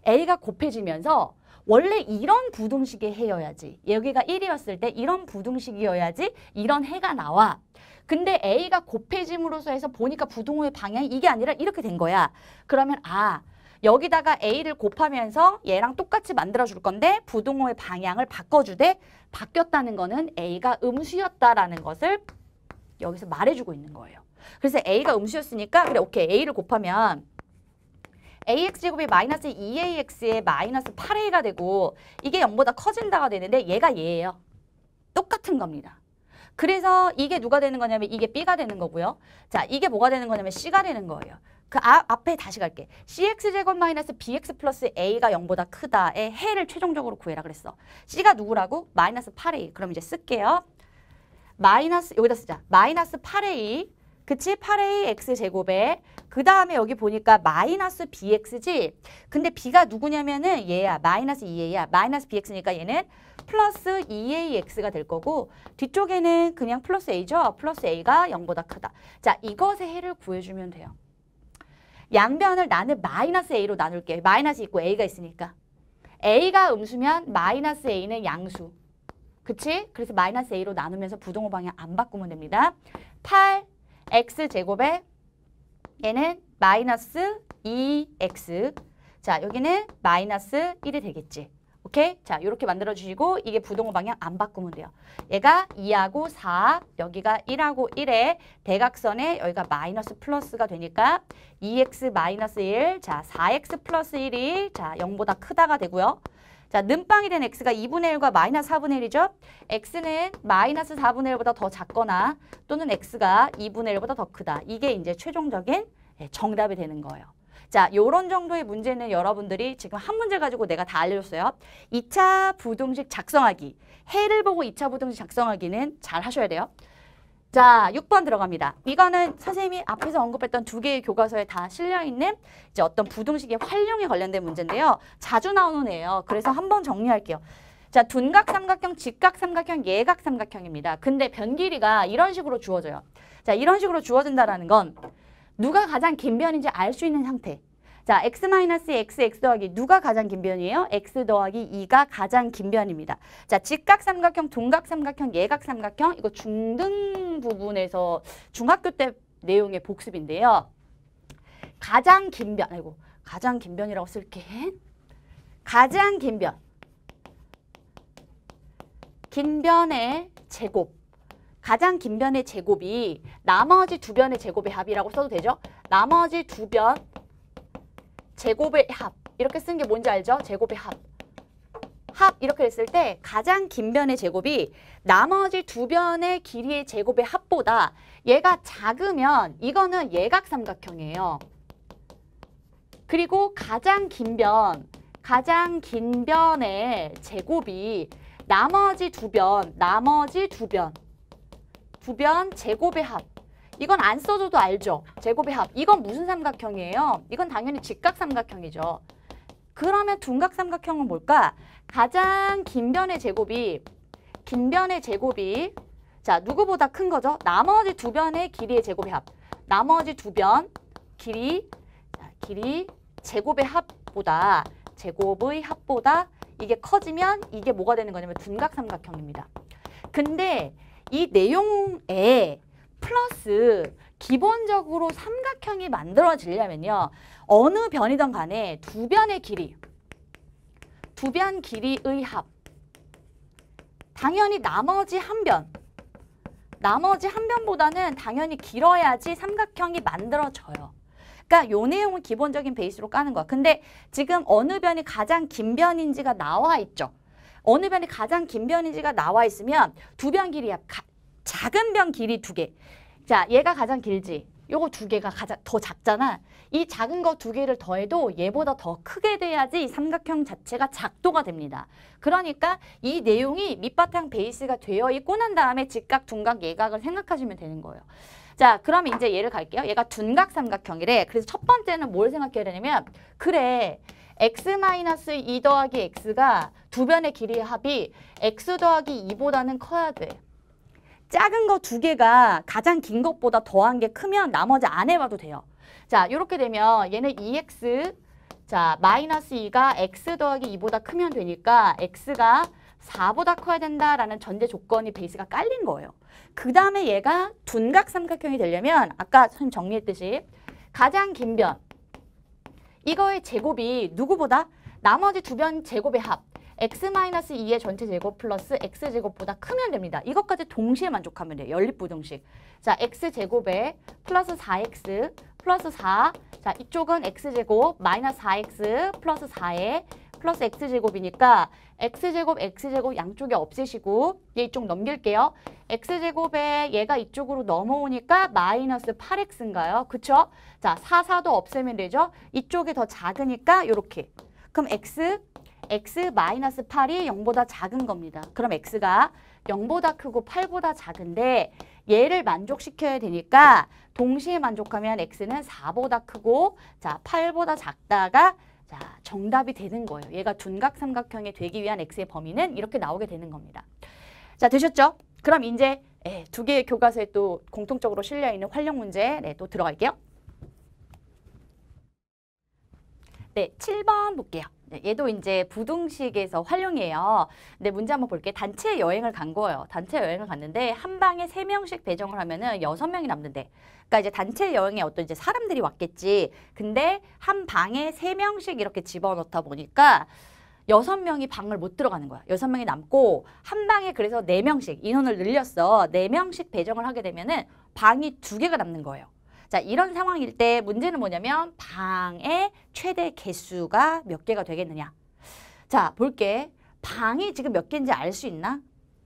A가 곱해지면서 원래 이런 부등식의 해여야지. 여기가 1이었을 때 이런 부등식이어야지 이런 해가 나와. 근데 A가 곱해짐으로써 해서 보니까 부등호의 방향이 이게 아니라 이렇게 된 거야. 그러면 아 여기다가 A를 곱하면서 얘랑 똑같이 만들어줄 건데 부등호의 방향을 바꿔주되 바뀌었다는 거는 A가 음수였다라는 것을 여기서 말해주고 있는 거예요. 그래서 A가 음수였으니까 그래 오케이 A를 곱하면 ax제곱이 마이너스 2ax에 마이너스 8a가 되고 이게 0보다 커진다가 되는데 얘가 얘예요. 똑같은 겁니다. 그래서 이게 누가 되는 거냐면 이게 b가 되는 거고요. 자 이게 뭐가 되는 거냐면 c가 되는 거예요. 그 아, 앞에 다시 갈게. cx제곱 마이너스 bx 플러스 a가 0보다 크다의 해를 최종적으로 구해라 그랬어. c가 누구라고? 마이너스 8a. 그럼 이제 쓸게요. 마이너스 여기다 쓰자. 마이너스 8a 그치? 8ax 제곱에 그 다음에 여기 보니까 마이너스 bx지? 근데 b가 누구냐면은 얘야. 마이너스 2a야. 마이너스 bx니까 얘는 플러스 2ax가 될 거고 뒤쪽에는 그냥 플러스 a죠. 플러스 a가 0보다 크다. 자, 이것의 해를 구해주면 돼요. 양변을 나는 마이너스 a로 나눌게. 마이너스 있고 a가 있으니까. a가 음수면 마이너스 a는 양수. 그치? 그래서 마이너스 a로 나누면서 부동호 방향 안 바꾸면 됩니다. 8 x제곱에 얘는 마이너스 2x 자 여기는 마이너스 1이 되겠지. 오케이? 자 이렇게 만들어주시고 이게 부동호 방향 안 바꾸면 돼요. 얘가 2하고 4 여기가 1하고 1에 대각선에 여기가 마이너스 플러스가 되니까 2x 마이너스 1자 4x 플러스 1이 자 0보다 크다가 되고요. 자, 는빵이 된 x가 2분의 1과 마이너스 4분의 1이죠. x는 마이너스 4분의 1보다 더 작거나 또는 x가 2분의 1보다 더 크다. 이게 이제 최종적인 예, 정답이 되는 거예요. 자, 요런 정도의 문제는 여러분들이 지금 한 문제 가지고 내가 다 알려줬어요. 2차 부등식 작성하기. 해를 보고 2차 부등식 작성하기는 잘 하셔야 돼요. 자, 6번 들어갑니다. 이거는 선생님이 앞에서 언급했던 두 개의 교과서에 다 실려있는 이제 어떤 부동식의 활용에 관련된 문제인데요. 자주 나오는 애예요. 그래서 한번 정리할게요. 자, 둔각 삼각형, 직각 삼각형, 예각 삼각형입니다. 근데 변 길이가 이런 식으로 주어져요. 자, 이런 식으로 주어진다라는 건 누가 가장 긴 변인지 알 수 있는 상태. 자, x 마이너스 x x 더하기 누가 가장 긴 변이에요? x 더하기 2가 가장 긴 변입니다. 자, 직각 삼각형, 동각 삼각형, 예각 삼각형 이거 중등 부분에서 중학교 때 내용의 복습인데요. 가장 긴 변, 아이고, 가장 긴 변이라고 쓸게. 가장 긴 변. 긴 변의 제곱. 가장 긴 변의 제곱이 나머지 두 변의 제곱의 합이라고 써도 되죠? 나머지 두 변 제곱의 합. 이렇게 쓴 게 뭔지 알죠? 제곱의 합. 합 이렇게 했을때 가장 긴 변의 제곱이 나머지 두 변의 길이의 제곱의 합보다 얘가 작으면 이거는 예각삼각형이에요. 그리고 가장 긴 변, 가장 긴 변의 제곱이 나머지 두 변, 나머지 두 변, 두 변 제곱의 합. 이건 안 써줘도 알죠? 제곱의 합. 이건 무슨 삼각형이에요? 이건 당연히 직각삼각형이죠. 그러면 둔각삼각형은 뭘까? 가장 긴 변의 제곱이 긴 변의 제곱이 자 누구보다 큰 거죠? 나머지 두 변의 길이의 제곱의 합. 나머지 두 변 길이 길이 제곱의 합보다 제곱의 합보다 이게 커지면 이게 뭐가 되는 거냐면 둔각삼각형입니다. 근데 이 내용에 플러스 기본적으로 삼각형이 만들어지려면요. 어느 변이든 간에 두 변의 길이 두변 길이의 합. 당연히 나머지 한 변. 나머지 한 변보다는 당연히 길어야지 삼각형이 만들어져요. 그러니까 요 내용은 기본적인 베이스로 까는 거야. 근데 지금 어느 변이 가장 긴 변인지가 나와 있죠. 어느 변이 가장 긴 변인지가 나와 있으면 두 변 길이 합, 작은 변 길이 두 개. 자, 얘가 가장 길지. 요거 두 개가 가장 더 작잖아. 이 작은 거 두 개를 더해도 얘보다 더 크게 돼야지 삼각형 자체가 작도가 됩니다. 그러니까 이 내용이 밑바탕 베이스가 되어 있고 난 다음에 직각, 둔각, 예각을 생각하시면 되는 거예요. 자, 그럼 이제 얘를 갈게요. 얘가 둔각 삼각형이래. 그래서 첫 번째는 뭘 생각해야 되냐면 그래, x-2 더하기 x가 두 변의 길이의 합이 x 더하기 2보다는 커야 돼. 작은 거 두 개가 가장 긴 것보다 더한 게 크면 나머지 안 해봐도 돼요. 자, 이렇게 되면 얘는 2x, e 자, 마이너스 2가 x 더하기 2보다 크면 되니까 x가 4보다 커야 된다라는 전제 조건이 베이스가 깔린 거예요. 그 다음에 얘가 둔각 삼각형이 되려면 아까 선생님 정리했듯이 가장 긴 변, 이거의 제곱이 누구보다 나머지 두 변 제곱의 합, x-2의 전체 제곱 플러스 x제곱보다 크면 됩니다. 이것까지 동시에 만족하면 돼요. 연립부등식. 자, x제곱에 플러스 4x 플러스 4. 자, 이쪽은 x제곱 마이너스 4x 플러스 4에 플러스 x제곱이니까 x제곱, x제곱 양쪽에 없애시고 얘 이쪽 넘길게요. x제곱에 얘가 이쪽으로 넘어오니까 마이너스 8x인가요? 그쵸? 자, 4, 4도 없애면 되죠? 이쪽이 더 작으니까 이렇게. 그럼 x x-8이 0보다 작은 겁니다. 그럼 x가 0보다 크고 8보다 작은데 얘를 만족시켜야 되니까 동시에 만족하면 x는 4보다 크고 자 8보다 작다가 자 정답이 되는 거예요. 얘가 둔각 삼각형이 되기 위한 x의 범위는 이렇게 나오게 되는 겁니다. 자 되셨죠? 그럼 이제 네, 두 개의 교과서에 또 공통적으로 실려있는 활용 문제 네, 또 들어갈게요. 네, 7번 볼게요. 네, 얘도 이제 부등식에서 활용해요 근데 문제 한번 볼게. 단체 여행을 간 거예요. 단체 여행을 갔는데 한 방에 세명씩 배정을 하면은 여 명이 남는데 그러니까 이제 단체 여행에 어떤 이제 사람들이 왔겠지. 근데 한 방에 세명씩 이렇게 집어넣다 보니까 여 명이 방을 못 들어가는 거야. 여 명이 남고 한 방에 그래서 네명씩 인원을 늘렸어. 네명씩 배정을 하게 되면은 방이 두 개가 남는 거예요. 자 이런 상황일 때 문제는 뭐냐면 방의 최대 개수가 몇 개가 되겠느냐. 자 볼게. 방이 지금 몇 개인지 알 수 있나?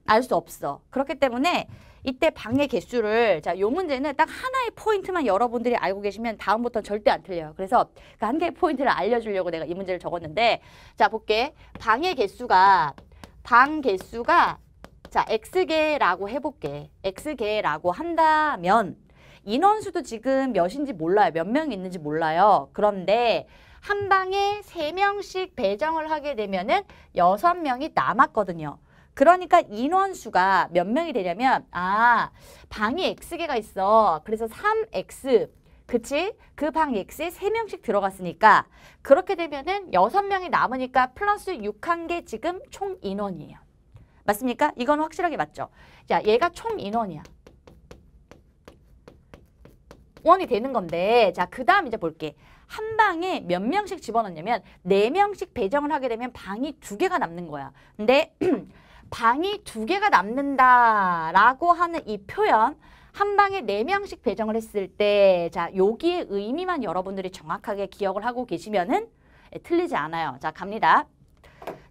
알 수 없어. 그렇기 때문에 이때 방의 개수를 자 요 문제는 딱 하나의 포인트만 여러분들이 알고 계시면 다음부터 절대 안 틀려요. 그래서 그 한 개의 포인트를 알려주려고 내가 이 문제를 적었는데 자 볼게 방의 개수가 방 개수가 자 x개라고 해볼게 x개라고 한다면 인원수도 지금 몇인지 몰라요. 몇 명이 있는지 몰라요. 그런데 한 방에 세명씩 배정을 하게 되면은 여섯 명이 남았거든요. 그러니까 인원수가 몇 명이 되냐면 아 방이 X개가 있어. 그래서 3X 그치? 그 방 X에 세명씩 들어갔으니까 그렇게 되면은 여섯 명이 남으니까 플러스 6한 게 지금 총 인원이에요. 맞습니까? 이건 확실하게 맞죠? 자, 얘가 총 인원이야. 원이 되는 건데 자그 다음 이제 볼게. 한 방에 몇 명씩 집어넣냐면 네명씩 배정을 하게 되면 방이 두개가 남는 거야. 근데 방이 두개가 남는다라고 하는 이 표현 한 방에 네명씩 배정을 했을 때자 여기에 의미만 여러분들이 정확하게 기억을 하고 계시면은 예, 틀리지 않아요. 자 갑니다.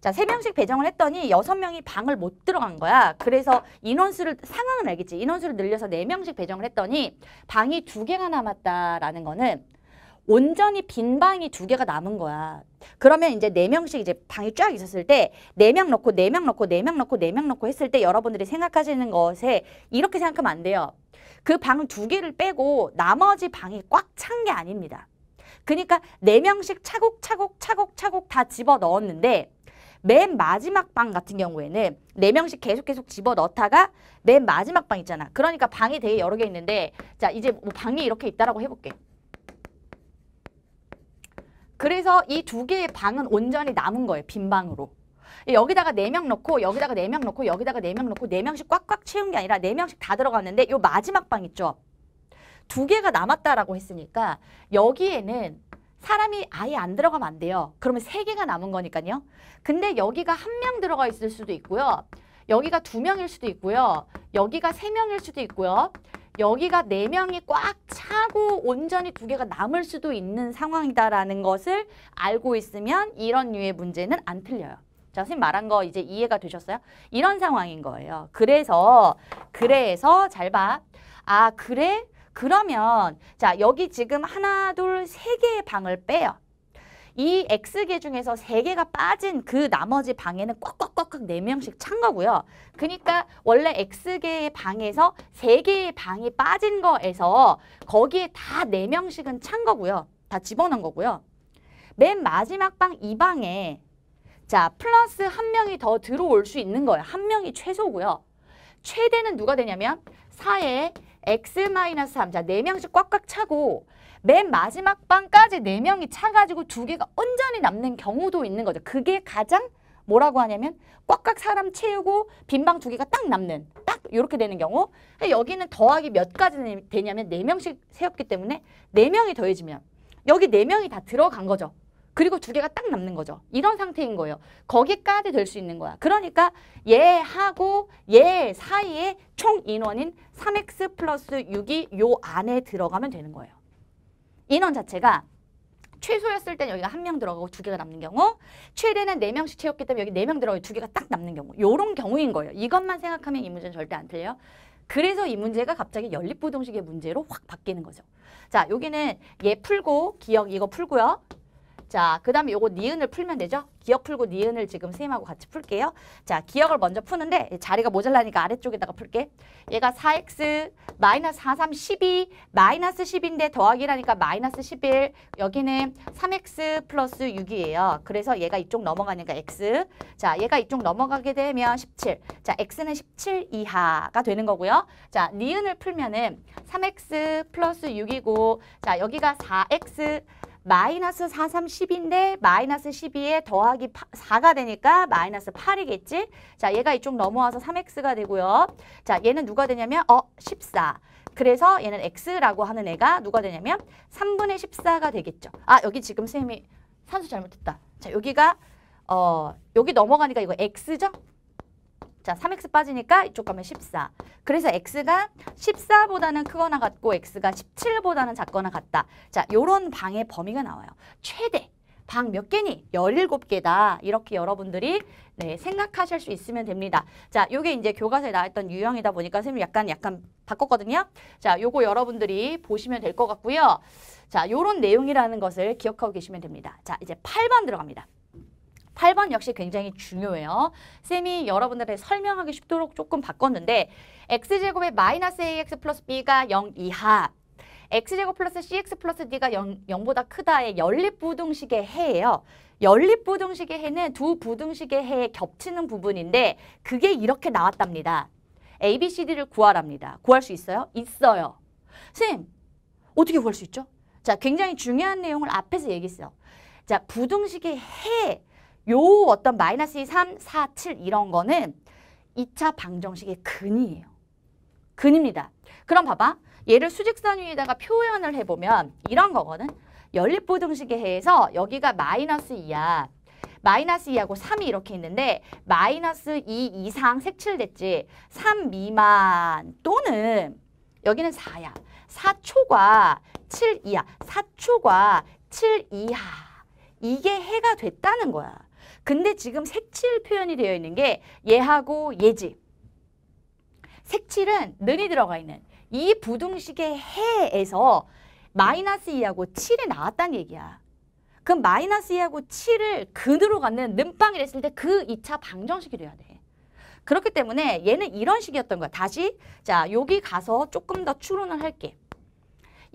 자, 세명씩 배정을 했더니 여섯 명이 방을 못 들어간 거야. 그래서 인원수를, 상황은 알겠지. 인원수를 늘려서 네명씩 배정을 했더니 방이 두개가 남았다라는 거는 온전히 빈 방이 두 개가 남은 거야. 그러면 이제 네 명씩 이제 방이 쫙 있었을 때 네 명 넣고 네 명 넣고 네 명 넣고 네 명 넣고 했을 때 여러분들이 생각하시는 것에 이렇게 생각하면 안 돼요. 그 방 두 개를 빼고 나머지 방이 꽉 찬 게 아닙니다. 그러니까 네 명씩 차곡차곡 차곡차곡 다 집어 넣었는데 맨 마지막 방 같은 경우에는 네명씩 계속 계속 집어넣다가 맨 마지막 방 있잖아. 그러니까 방이 되게 여러 개 있는데 자 이제 뭐 방이 이렇게 있다라고 해볼게. 그래서 이 두 개의 방은 온전히 남은 거예요. 빈 방으로. 여기다가 네 명 넣고 여기다가 네 명 넣고 여기다가 네 명 넣고 네명씩 꽉꽉 채운 게 아니라 네명씩다 들어갔는데 요 마지막 방 있죠. 두 개가 남았다라고 했으니까 여기에는 사람이 아예 안 들어가면 안 돼요. 그러면 세개가 남은 거니까요. 근데 여기가 한 명 들어가 있을 수도 있고요. 여기가 두명일 수도 있고요. 여기가 세명일 수도 있고요. 여기가 네명이꽉 차고 온전히 두개가 남을 수도 있는 상황이다라는 것을 알고 있으면 이런 류의 문제는 안 틀려요. 자, 선생님 말한 거 이제 이해가 되셨어요? 이런 상황인 거예요. 그래서, 그래서 잘 봐. 아, 그래? 그러면 자 여기 지금 하나 둘 세 개의 방을 빼요. 이 X개 중에서 3개가 빠진 그 나머지 방에는 꽉꽉꽉꽉 4명씩 찬 거고요. 그러니까 원래 X개의 방에서 3개의 방이 빠진 거에서 거기에 다 4명씩은 찬 거고요. 다 집어넣은 거고요. 맨 마지막 방 2방에 자 플러스 한 명이 더 들어올 수 있는 거예요. 한 명이 최소고요. 최대는 누가 되냐면 4의 X-3 자, 4명씩 꽉꽉 차고 맨 마지막 방까지 4명이 차가지고 두 개가 온전히 남는 경우도 있는 거죠. 그게 가장 뭐라고 하냐면 꽉꽉 사람 채우고 빈 방 두 개가 딱 남는 딱 이렇게 되는 경우 여기는 더하기 몇 가지 되냐면 4명씩 세웠기 때문에 4명이 더해지면 여기 4명이 다 들어간 거죠. 그리고 두 개가 딱 남는 거죠. 이런 상태인 거예요. 거기까지 될 수 있는 거야. 그러니까 얘하고 얘 사이에 총 인원인 3x 플러스 6이 요 안에 들어가면 되는 거예요. 인원 자체가 최소였을 땐 여기가 한 명 들어가고 두 개가 남는 경우 최대는 네명씩 채웠기 때문에 여기 네 명 들어가고 두 개가 딱 남는 경우 요런 경우인 거예요. 이것만 생각하면 이 문제는 절대 안 틀려요. 그래서 이 문제가 갑자기 연립부동식의 문제로 확 바뀌는 거죠. 자, 여기는 얘 풀고 기억 이거 풀고요. 자, 그 다음에 요거 니은을 풀면 되죠? 기억 풀고 니은을 지금 선생님하고 같이 풀게요. 자, 기억을 먼저 푸는데 자리가 모자라니까 아래쪽에다가 풀게. 얘가 4x 마이너스 4, 3, 12 마이너스 10인데 더하기라니까 마이너스 11 여기는 3x 플러스 6이에요. 그래서 얘가 이쪽 넘어가니까 x 자, 얘가 이쪽 넘어가게 되면 17 자, x는 17 이하가 되는 거고요. 자, 니은을 풀면은 3x 플러스 6이고 자, 여기가 4x 마이너스 4, 3, 10인데 마이너스 12에 더하기 4가 되니까 마이너스 8이겠지? 자, 얘가 이쪽 넘어와서 3x가 되고요. 자, 얘는 누가 되냐면 어, 14. 그래서 얘는 x라고 하는 애가 누가 되냐면 3분의 14가 되겠죠. 아, 여기 지금 선생님이 산수 잘못했다. 자, 여기가 어, 여기 넘어가니까 이거 x죠? 자, 3x 빠지니까 이쪽 가면 14. 그래서 x가 14보다는 크거나 같고 x가 17보다는 작거나 같다. 자, 요런 방의 범위가 나와요. 최대 방 몇 개니? 17개다. 이렇게 여러분들이 네, 생각하실 수 있으면 됩니다. 자, 요게 이제 교과서에 나왔던 유형이다 보니까 선생님 약간 약간 바꿨거든요. 자, 요거 여러분들이 보시면 될 것 같고요. 자, 요런 내용이라는 것을 기억하고 계시면 됩니다. 자, 이제 8번 들어갑니다. 8번 역시 굉장히 중요해요. 쌤이 여러분들에 설명하기 쉽도록 조금 바꿨는데 x제곱의 마이너스 ax 플러스 b가 0 이하 x제곱 플러스 cx 플러스 d가 0, 0보다 크다의 연립부등식의 해예요. 연립부등식의 해는 두 부등식의 해에 겹치는 부분인데 그게 이렇게 나왔답니다. a, b, c, d를 구하랍니다. 구할 수 있어요? 있어요. 쌤, 어떻게 구할 수 있죠? 자, 굉장히 중요한 내용을 앞에서 얘기했어요. 자, 부등식의 해요 어떤 마이너스 2, 3, 4, 7 이런 거는 2차 방정식의 근이에요. 근입니다. 그럼 봐봐. 얘를 수직선 위에다가 표현을 해보면 이런 거거든. 연립부등식에해서 여기가 마이너스 2야. 마이너스 2하고 3이 이렇게 있는데 마이너스 2 이상 색칠됐지. 3 미만 또는 여기는 4야. 4초과 7 이하. 4초과 7 이하. 이게 해가 됐다는 거야. 근데 지금 색칠 표현이 되어 있는 게 예하고 예지. 색칠은 는이 들어가 있는 이 부등식의 해에서 마이너스 2하고 7이 나왔다는 얘기야. 그럼 마이너스 2하고 7을 근으로 갖는 는빵이 됐을 때 그 2차 방정식이 돼야 돼. 그렇기 때문에 얘는 이런 식이었던 거야. 다시 자 여기 가서 조금 더 추론을 할게.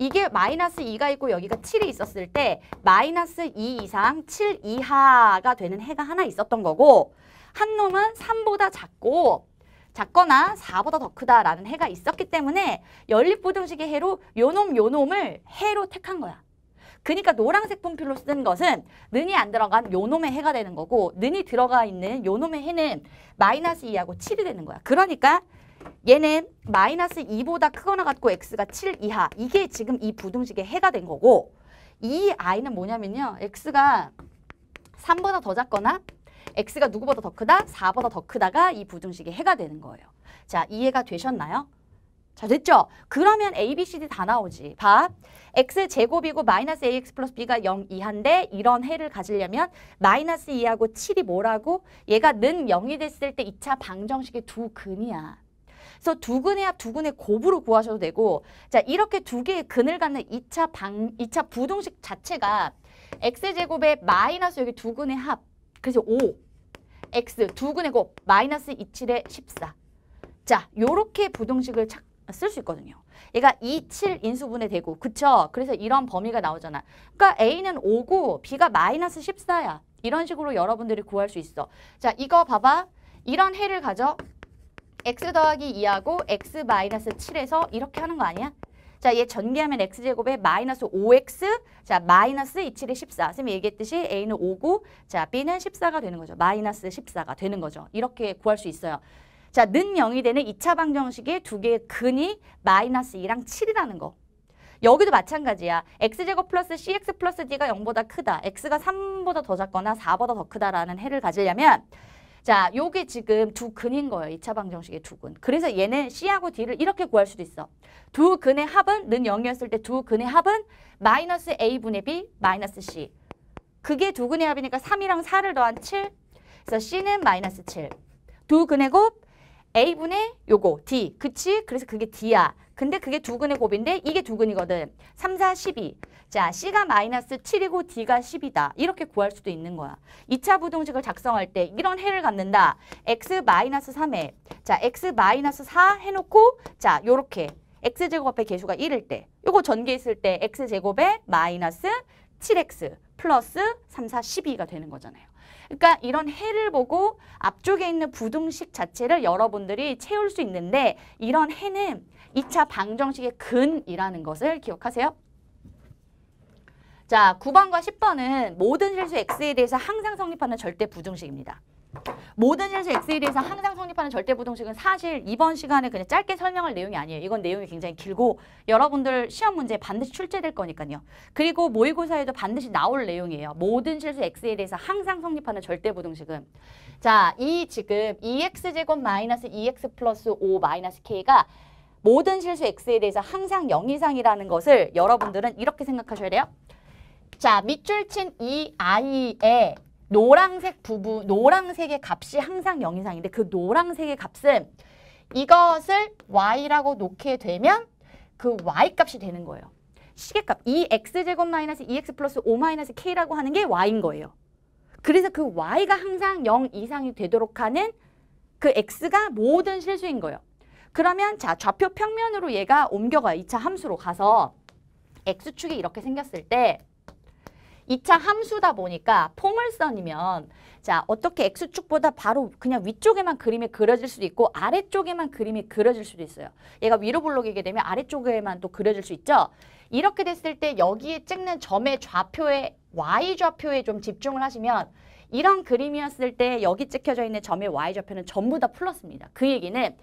이게 마이너스 2가 있고 여기가 7이 있었을 때 마이너스 2 이상 7 이하가 되는 해가 하나 있었던 거고 한 놈은 3보다 작고 작거나 4보다 더 크다라는 해가 있었기 때문에 연립부등식의 해로 요놈 요놈을 해로 택한 거야. 그러니까 노란색 분필로 쓴 것은 는이 안 들어간 요놈의 해가 되는 거고 는이 들어가 있는 요놈의 해는 마이너스 2하고 7이 되는 거야. 그러니까 얘는 마이너스 2보다 크거나 같고 x가 7 이하 이게 지금 이 부등식의 해가 된 거고 이 i는 뭐냐면요 x가 3보다 더 작거나 x가 누구보다 더 크다 4보다 더 크다가 이 부등식의 해가 되는 거예요 자 이해가 되셨나요? 자 됐죠? 그러면 A, B, C, D 다 나오지. 봐. X제곱이고 마이너스 AX 플러스 B가 0이한데 이런 해를 가지려면 마이너스 2하고 7이 뭐라고? 얘가 는 0이 됐을 때 2차 방정식의 두 근이야. 그래서 두 근의 합, 두 근의 곱으로 구하셔도 되고 자 이렇게 두 개의 근을 갖는 이차방이차 부동식 자체가 x제곱의 마이너스 여기 두 근의 합 그래서 5 x 두 근의 곱 마이너스 2, 7에 14 자, 요렇게 부동식을쓸 수 있거든요. 얘가 2, 7 인수분해 되고 그쵸? 그래서 이런 범위가 나오잖아. 그러니까 A는 5고 B가 마이너스 14야. 이런 식으로 여러분들이 구할 수 있어. 자, 이거 봐봐. 이런 해를 가져. x 더하기 2하고 x 마이너스 7에서 이렇게 하는 거 아니야? 자, 얘 전개하면 x제곱에 마이너스 5x, 자, 마이너스 2, 7이 14. 선생님이 얘기했듯이 a는 5고, 자, b는 14가 되는 거죠. 마이너스 14가 되는 거죠. 이렇게 구할 수 있어요. 자, 는 0이 되는 2차 방정식의 두 개의 근이 마이너스 2랑 7이라는 거. 여기도 마찬가지야. x제곱 플러스 cx 플러스 d가 0보다 크다. x가 3보다 더 작거나 4보다 더 크다라는 해를 가지려면 자, 요게 지금 두 근인 거예요. 이차 방정식의 두 근. 그래서 얘는 C하고 D를 이렇게 구할 수도 있어. 두 근의 합은 는 0이었을 때 두 근의 합은 마이너스 A분의 B, 마이너스 C. 그게 두 근의 합이니까 3이랑 4를 더한 7. 그래서 C는 마이너스 7. 두 근의 곱 A분의 요거 D. 그치? 그래서 그게 D야. 근데 그게 두근의 곱인데 이게 두근이거든. 3, 4, 12. 자, C가 마이너스 7이고 D가 10이다. 이렇게 구할 수도 있는 거야. 2차 부동식을 작성할 때 이런 해를 갖는다. X 마이너스 3에. 자, X 마이너스 4 해놓고 자, 요렇게. X제곱 앞에 개수가 1일 때. 요거 전개 했을때 X제곱에 마이너스 7X 플러스 3, 4, 12가 되는 거잖아요. 그러니까 이런 해를 보고 앞쪽에 있는 부등식 자체를 여러분들이 채울 수 있는데 이런 해는 2차 방정식의 근이라는 것을 기억하세요. 자, 9번과 10번은 모든 실수 x에 대해서 항상 성립하는 절대 부등식입니다. 모든 실수 x에 대해서 항상 성립하는 절대 부등식은 사실 이번 시간에 그냥 짧게 설명할 내용이 아니에요. 이건 내용이 굉장히 길고 여러분들 시험 문제에 반드시 출제될 거니까요. 그리고 모의고사에도 반드시 나올 내용이에요. 모든 실수 x에 대해서 항상 성립하는 절대 부등식은 자, 이 지금 2x제곱 e 마이너스 2x e 플러스 5 마이너스 k가 모든 실수 x에 대해서 항상 0 이상이라는 것을 여러분들은 이렇게 생각하셔야 돼요. 자, 밑줄 친 이아이의 노란색 부분, 노란색의 값이 항상 0 이상인데 그 노란색의 값은 이것을 y라고 놓게 되면 그 y값이 되는 거예요. 시계값 e x 제곱 마이너스 e x 플러스 5 마이너스 k라고 하는 게 y인 거예요. 그래서 그 y가 항상 0 이상이 되도록 하는 그 x가 모든 실수인 거예요. 그러면 자 좌표 평면으로 얘가 옮겨가요. 2차 함수로 가서 X축이 이렇게 생겼을 때 2차 함수다 보니까 포물선이면 자 어떻게 X축보다 바로 그냥 위쪽에만 그림이 그려질 수도 있고 아래쪽에만 그림이 그려질 수도 있어요. 얘가 위로 블록이게 되면 아래쪽에만 또 그려질 수 있죠. 이렇게 됐을 때 여기에 찍는 점의 좌표에 Y좌표에 좀 집중을 하시면 이런 그림이었을 때 여기 찍혀져 있는 점의 Y좌표는 전부 다 플러스입니다. 그 얘기는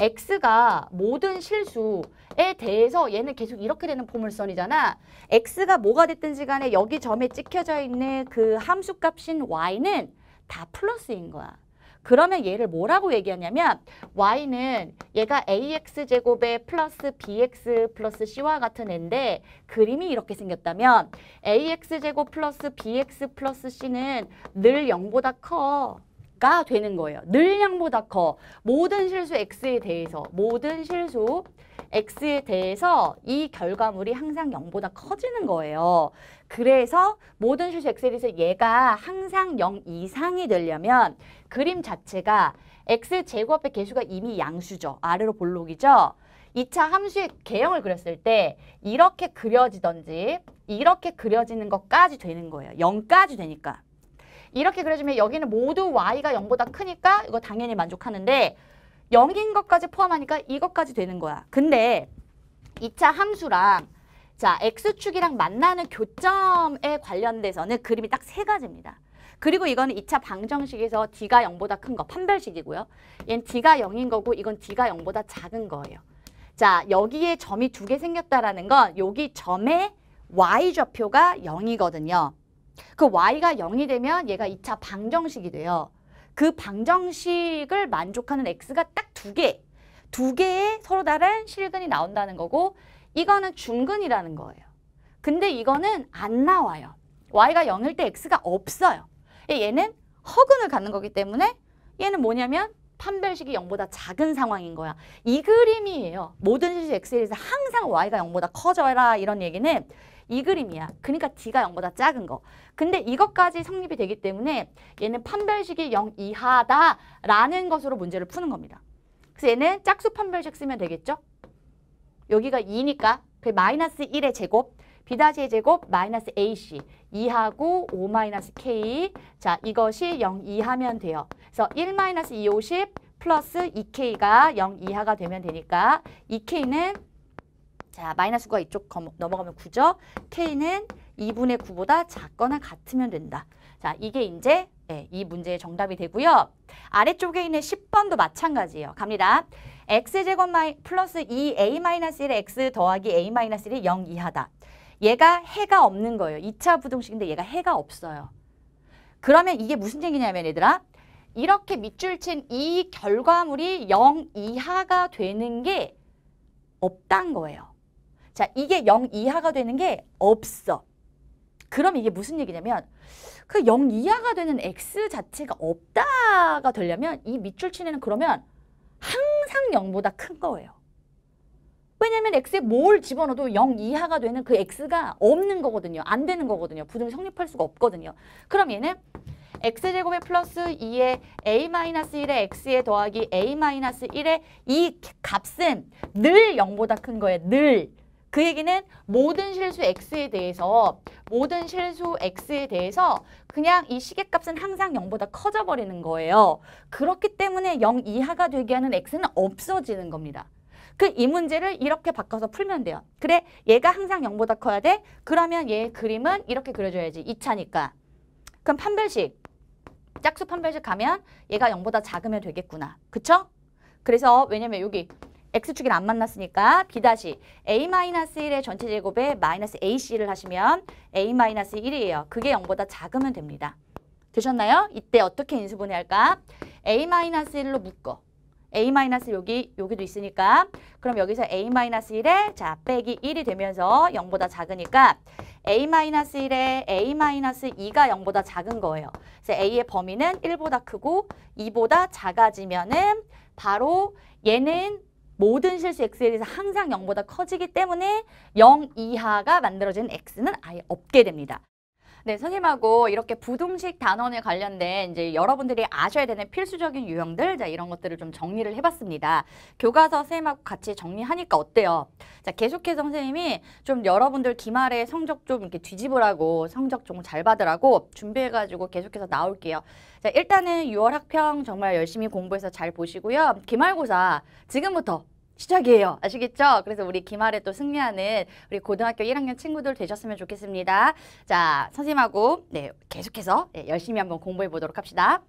x가 모든 실수에 대해서 얘는 계속 이렇게 되는 포물선이잖아. x가 뭐가 됐든지 간에 여기 점에 찍혀져 있는 그 함수값인 y는 다 플러스인 거야. 그러면 얘를 뭐라고 얘기하냐면 y는 얘가 ax제곱에 플러스 bx 플러스 c와 같은 애인데 그림이 이렇게 생겼다면 ax제곱 플러스 bx 플러스 c는 늘 0보다 커. 가 되는 거예요. 늘 양보다 커. 모든 실수 x에 대해서 모든 실수 x에 대해서 이 결과물이 항상 0보다 커지는 거예요. 그래서 모든 실수 x에 대해서 얘가 항상 0 이상이 되려면 그림 자체가 x제곱 앞 개수가 이미 양수죠. 아래로 볼록이죠. 2차 함수의 개형을 그렸을 때 이렇게 그려지던지 이렇게 그려지는 것까지 되는 거예요. 0까지 되니까. 이렇게 그려주면 여기는 모두 y가 0보다 크니까 이거 당연히 만족하는데 0인 것까지 포함하니까 이것까지 되는 거야. 근데 2차 함수랑 자 x축이랑 만나는 교점에 관련돼서는 그림이 딱 세 가지입니다. 그리고 이거는 2차 방정식에서 d가 0보다 큰 거 판별식이고요. 얘는 d가 0인 거고 이건 d가 0보다 작은 거예요. 자 여기에 점이 두 개 생겼다라는 건 여기 점에 y좌표가 0이거든요. 그 y가 0이 되면 얘가 2차 방정식이 돼요. 그 방정식을 만족하는 x가 딱 두 개, 두 개의 서로 다른 실근이 나온다는 거고 이거는 중근이라는 거예요. 근데 이거는 안 나와요. y가 0일 때 x가 없어요. 얘는 허근을 갖는 거기 때문에 얘는 뭐냐면 판별식이 0보다 작은 상황인 거야. 이 그림이에요. 모든 실수 x에 대해서 항상 y가 0보다 커져라 이런 얘기는 이 그림이야. 그러니까 D가 0보다 작은 거. 근데 이것까지 성립이 되기 때문에 얘는 판별식이 0 이하다라는 것으로 문제를 푸는 겁니다. 그래서 얘는 짝수 판별식 쓰면 되겠죠? 여기가 2니까 그 마이너스 1의 제곱 B-의 제곱 마이너스 AC 2하고 5 마이너스 K 자 이것이 0 이하면 돼요. 그래서 1 마이너스 2 50 플러스 2K가 0 이하가 되면 되니까 2K는 자, 마이너스 9가 이쪽 넘어가면 9죠. K는 2분의 9보다 작거나 같으면 된다. 자, 이게 이제 네, 이 문제의 정답이 되고요. 아래쪽에 있는 10번도 마찬가지예요. 갑니다. x제곱 마이, 플러스 2a-1의 x 더하기 a-1이 0 이하다. 얘가 해가 없는 거예요. 2차 부등식인데 얘가 해가 없어요. 그러면 이게 무슨 얘기냐면 얘들아 이렇게 밑줄 친 이 결과물이 0 이하가 되는 게 없단 거예요. 자, 이게 0 이하가 되는 게 없어. 그럼 이게 무슨 얘기냐면 그 0 이하가 되는 x 자체가 없다가 되려면 이 밑줄 치는 그러면 항상 0보다 큰 거예요. 왜냐면 x에 뭘 집어넣어도 0 이하가 되는 그 x가 없는 거거든요. 안 되는 거거든요. 부등이 성립할 수가 없거든요. 그럼 얘는 x제곱에 플러스 2에 a-1에 x에 더하기 a-1에 이 값은 늘 0보다 큰 거예요. 늘. 그 얘기는 모든 실수 x에 대해서 모든 실수 x에 대해서 그냥 이 시계값은 항상 0보다 커져 버리는 거예요. 그렇기 때문에 0 이하가 되게 하는 x는 없어지는 겁니다. 그 이 문제를 이렇게 바꿔서 풀면 돼요. 그래 얘가 항상 0보다 커야 돼? 그러면 얘 그림은 이렇게 그려줘야지 2차니까. 그럼 판별식 짝수 판별식 가면 얘가 0보다 작으면 되겠구나. 그쵸? 그래서 왜냐면 여기 x축이랑 안 만났으니까 b 다시 a-1의 전체 제곱에 마이너스 ac를 하시면 a-1이에요. 그게 0보다 작으면 됩니다. 되셨나요? 이때 어떻게 인수분해 할까? a-1로 묶어. a 마이너스 여기 여기도 있으니까 그럼 여기서 a 마이너스 1에 자 빼기 1이 되면서 0보다 작으니까 a 마이너스 1에 a 마이너스 2가 0보다 작은 거예요. 그래서 a의 범위는 1보다 크고 2보다 작아지면은 바로 얘는 모든 실수 x에 대해서 항상 0보다 커지기 때문에 0 이하가 만들어진 x는 아예 없게 됩니다. 네, 선생님하고 이렇게 부동식 단원에 관련된 이제 여러분들이 아셔야 되는 필수적인 유형들, 자, 이런 것들을 좀 정리를 해봤습니다. 교과서 선생님하고 같이 정리하니까 어때요? 자, 계속해서 선생님이 좀 여러분들 기말에 성적 좀 이렇게 뒤집으라고 성적 좀 잘 받으라고 준비해가지고 계속해서 나올게요. 자, 일단은 6월 학평 정말 열심히 공부해서 잘 보시고요. 기말고사 지금부터 시작이에요. 아시겠죠? 그래서 우리 기말에 또 승리하는 우리 고등학교 1학년 친구들 되셨으면 좋겠습니다. 자, 선생님하고 네, 계속해서 네, 열심히 한번 공부해 보도록 합시다.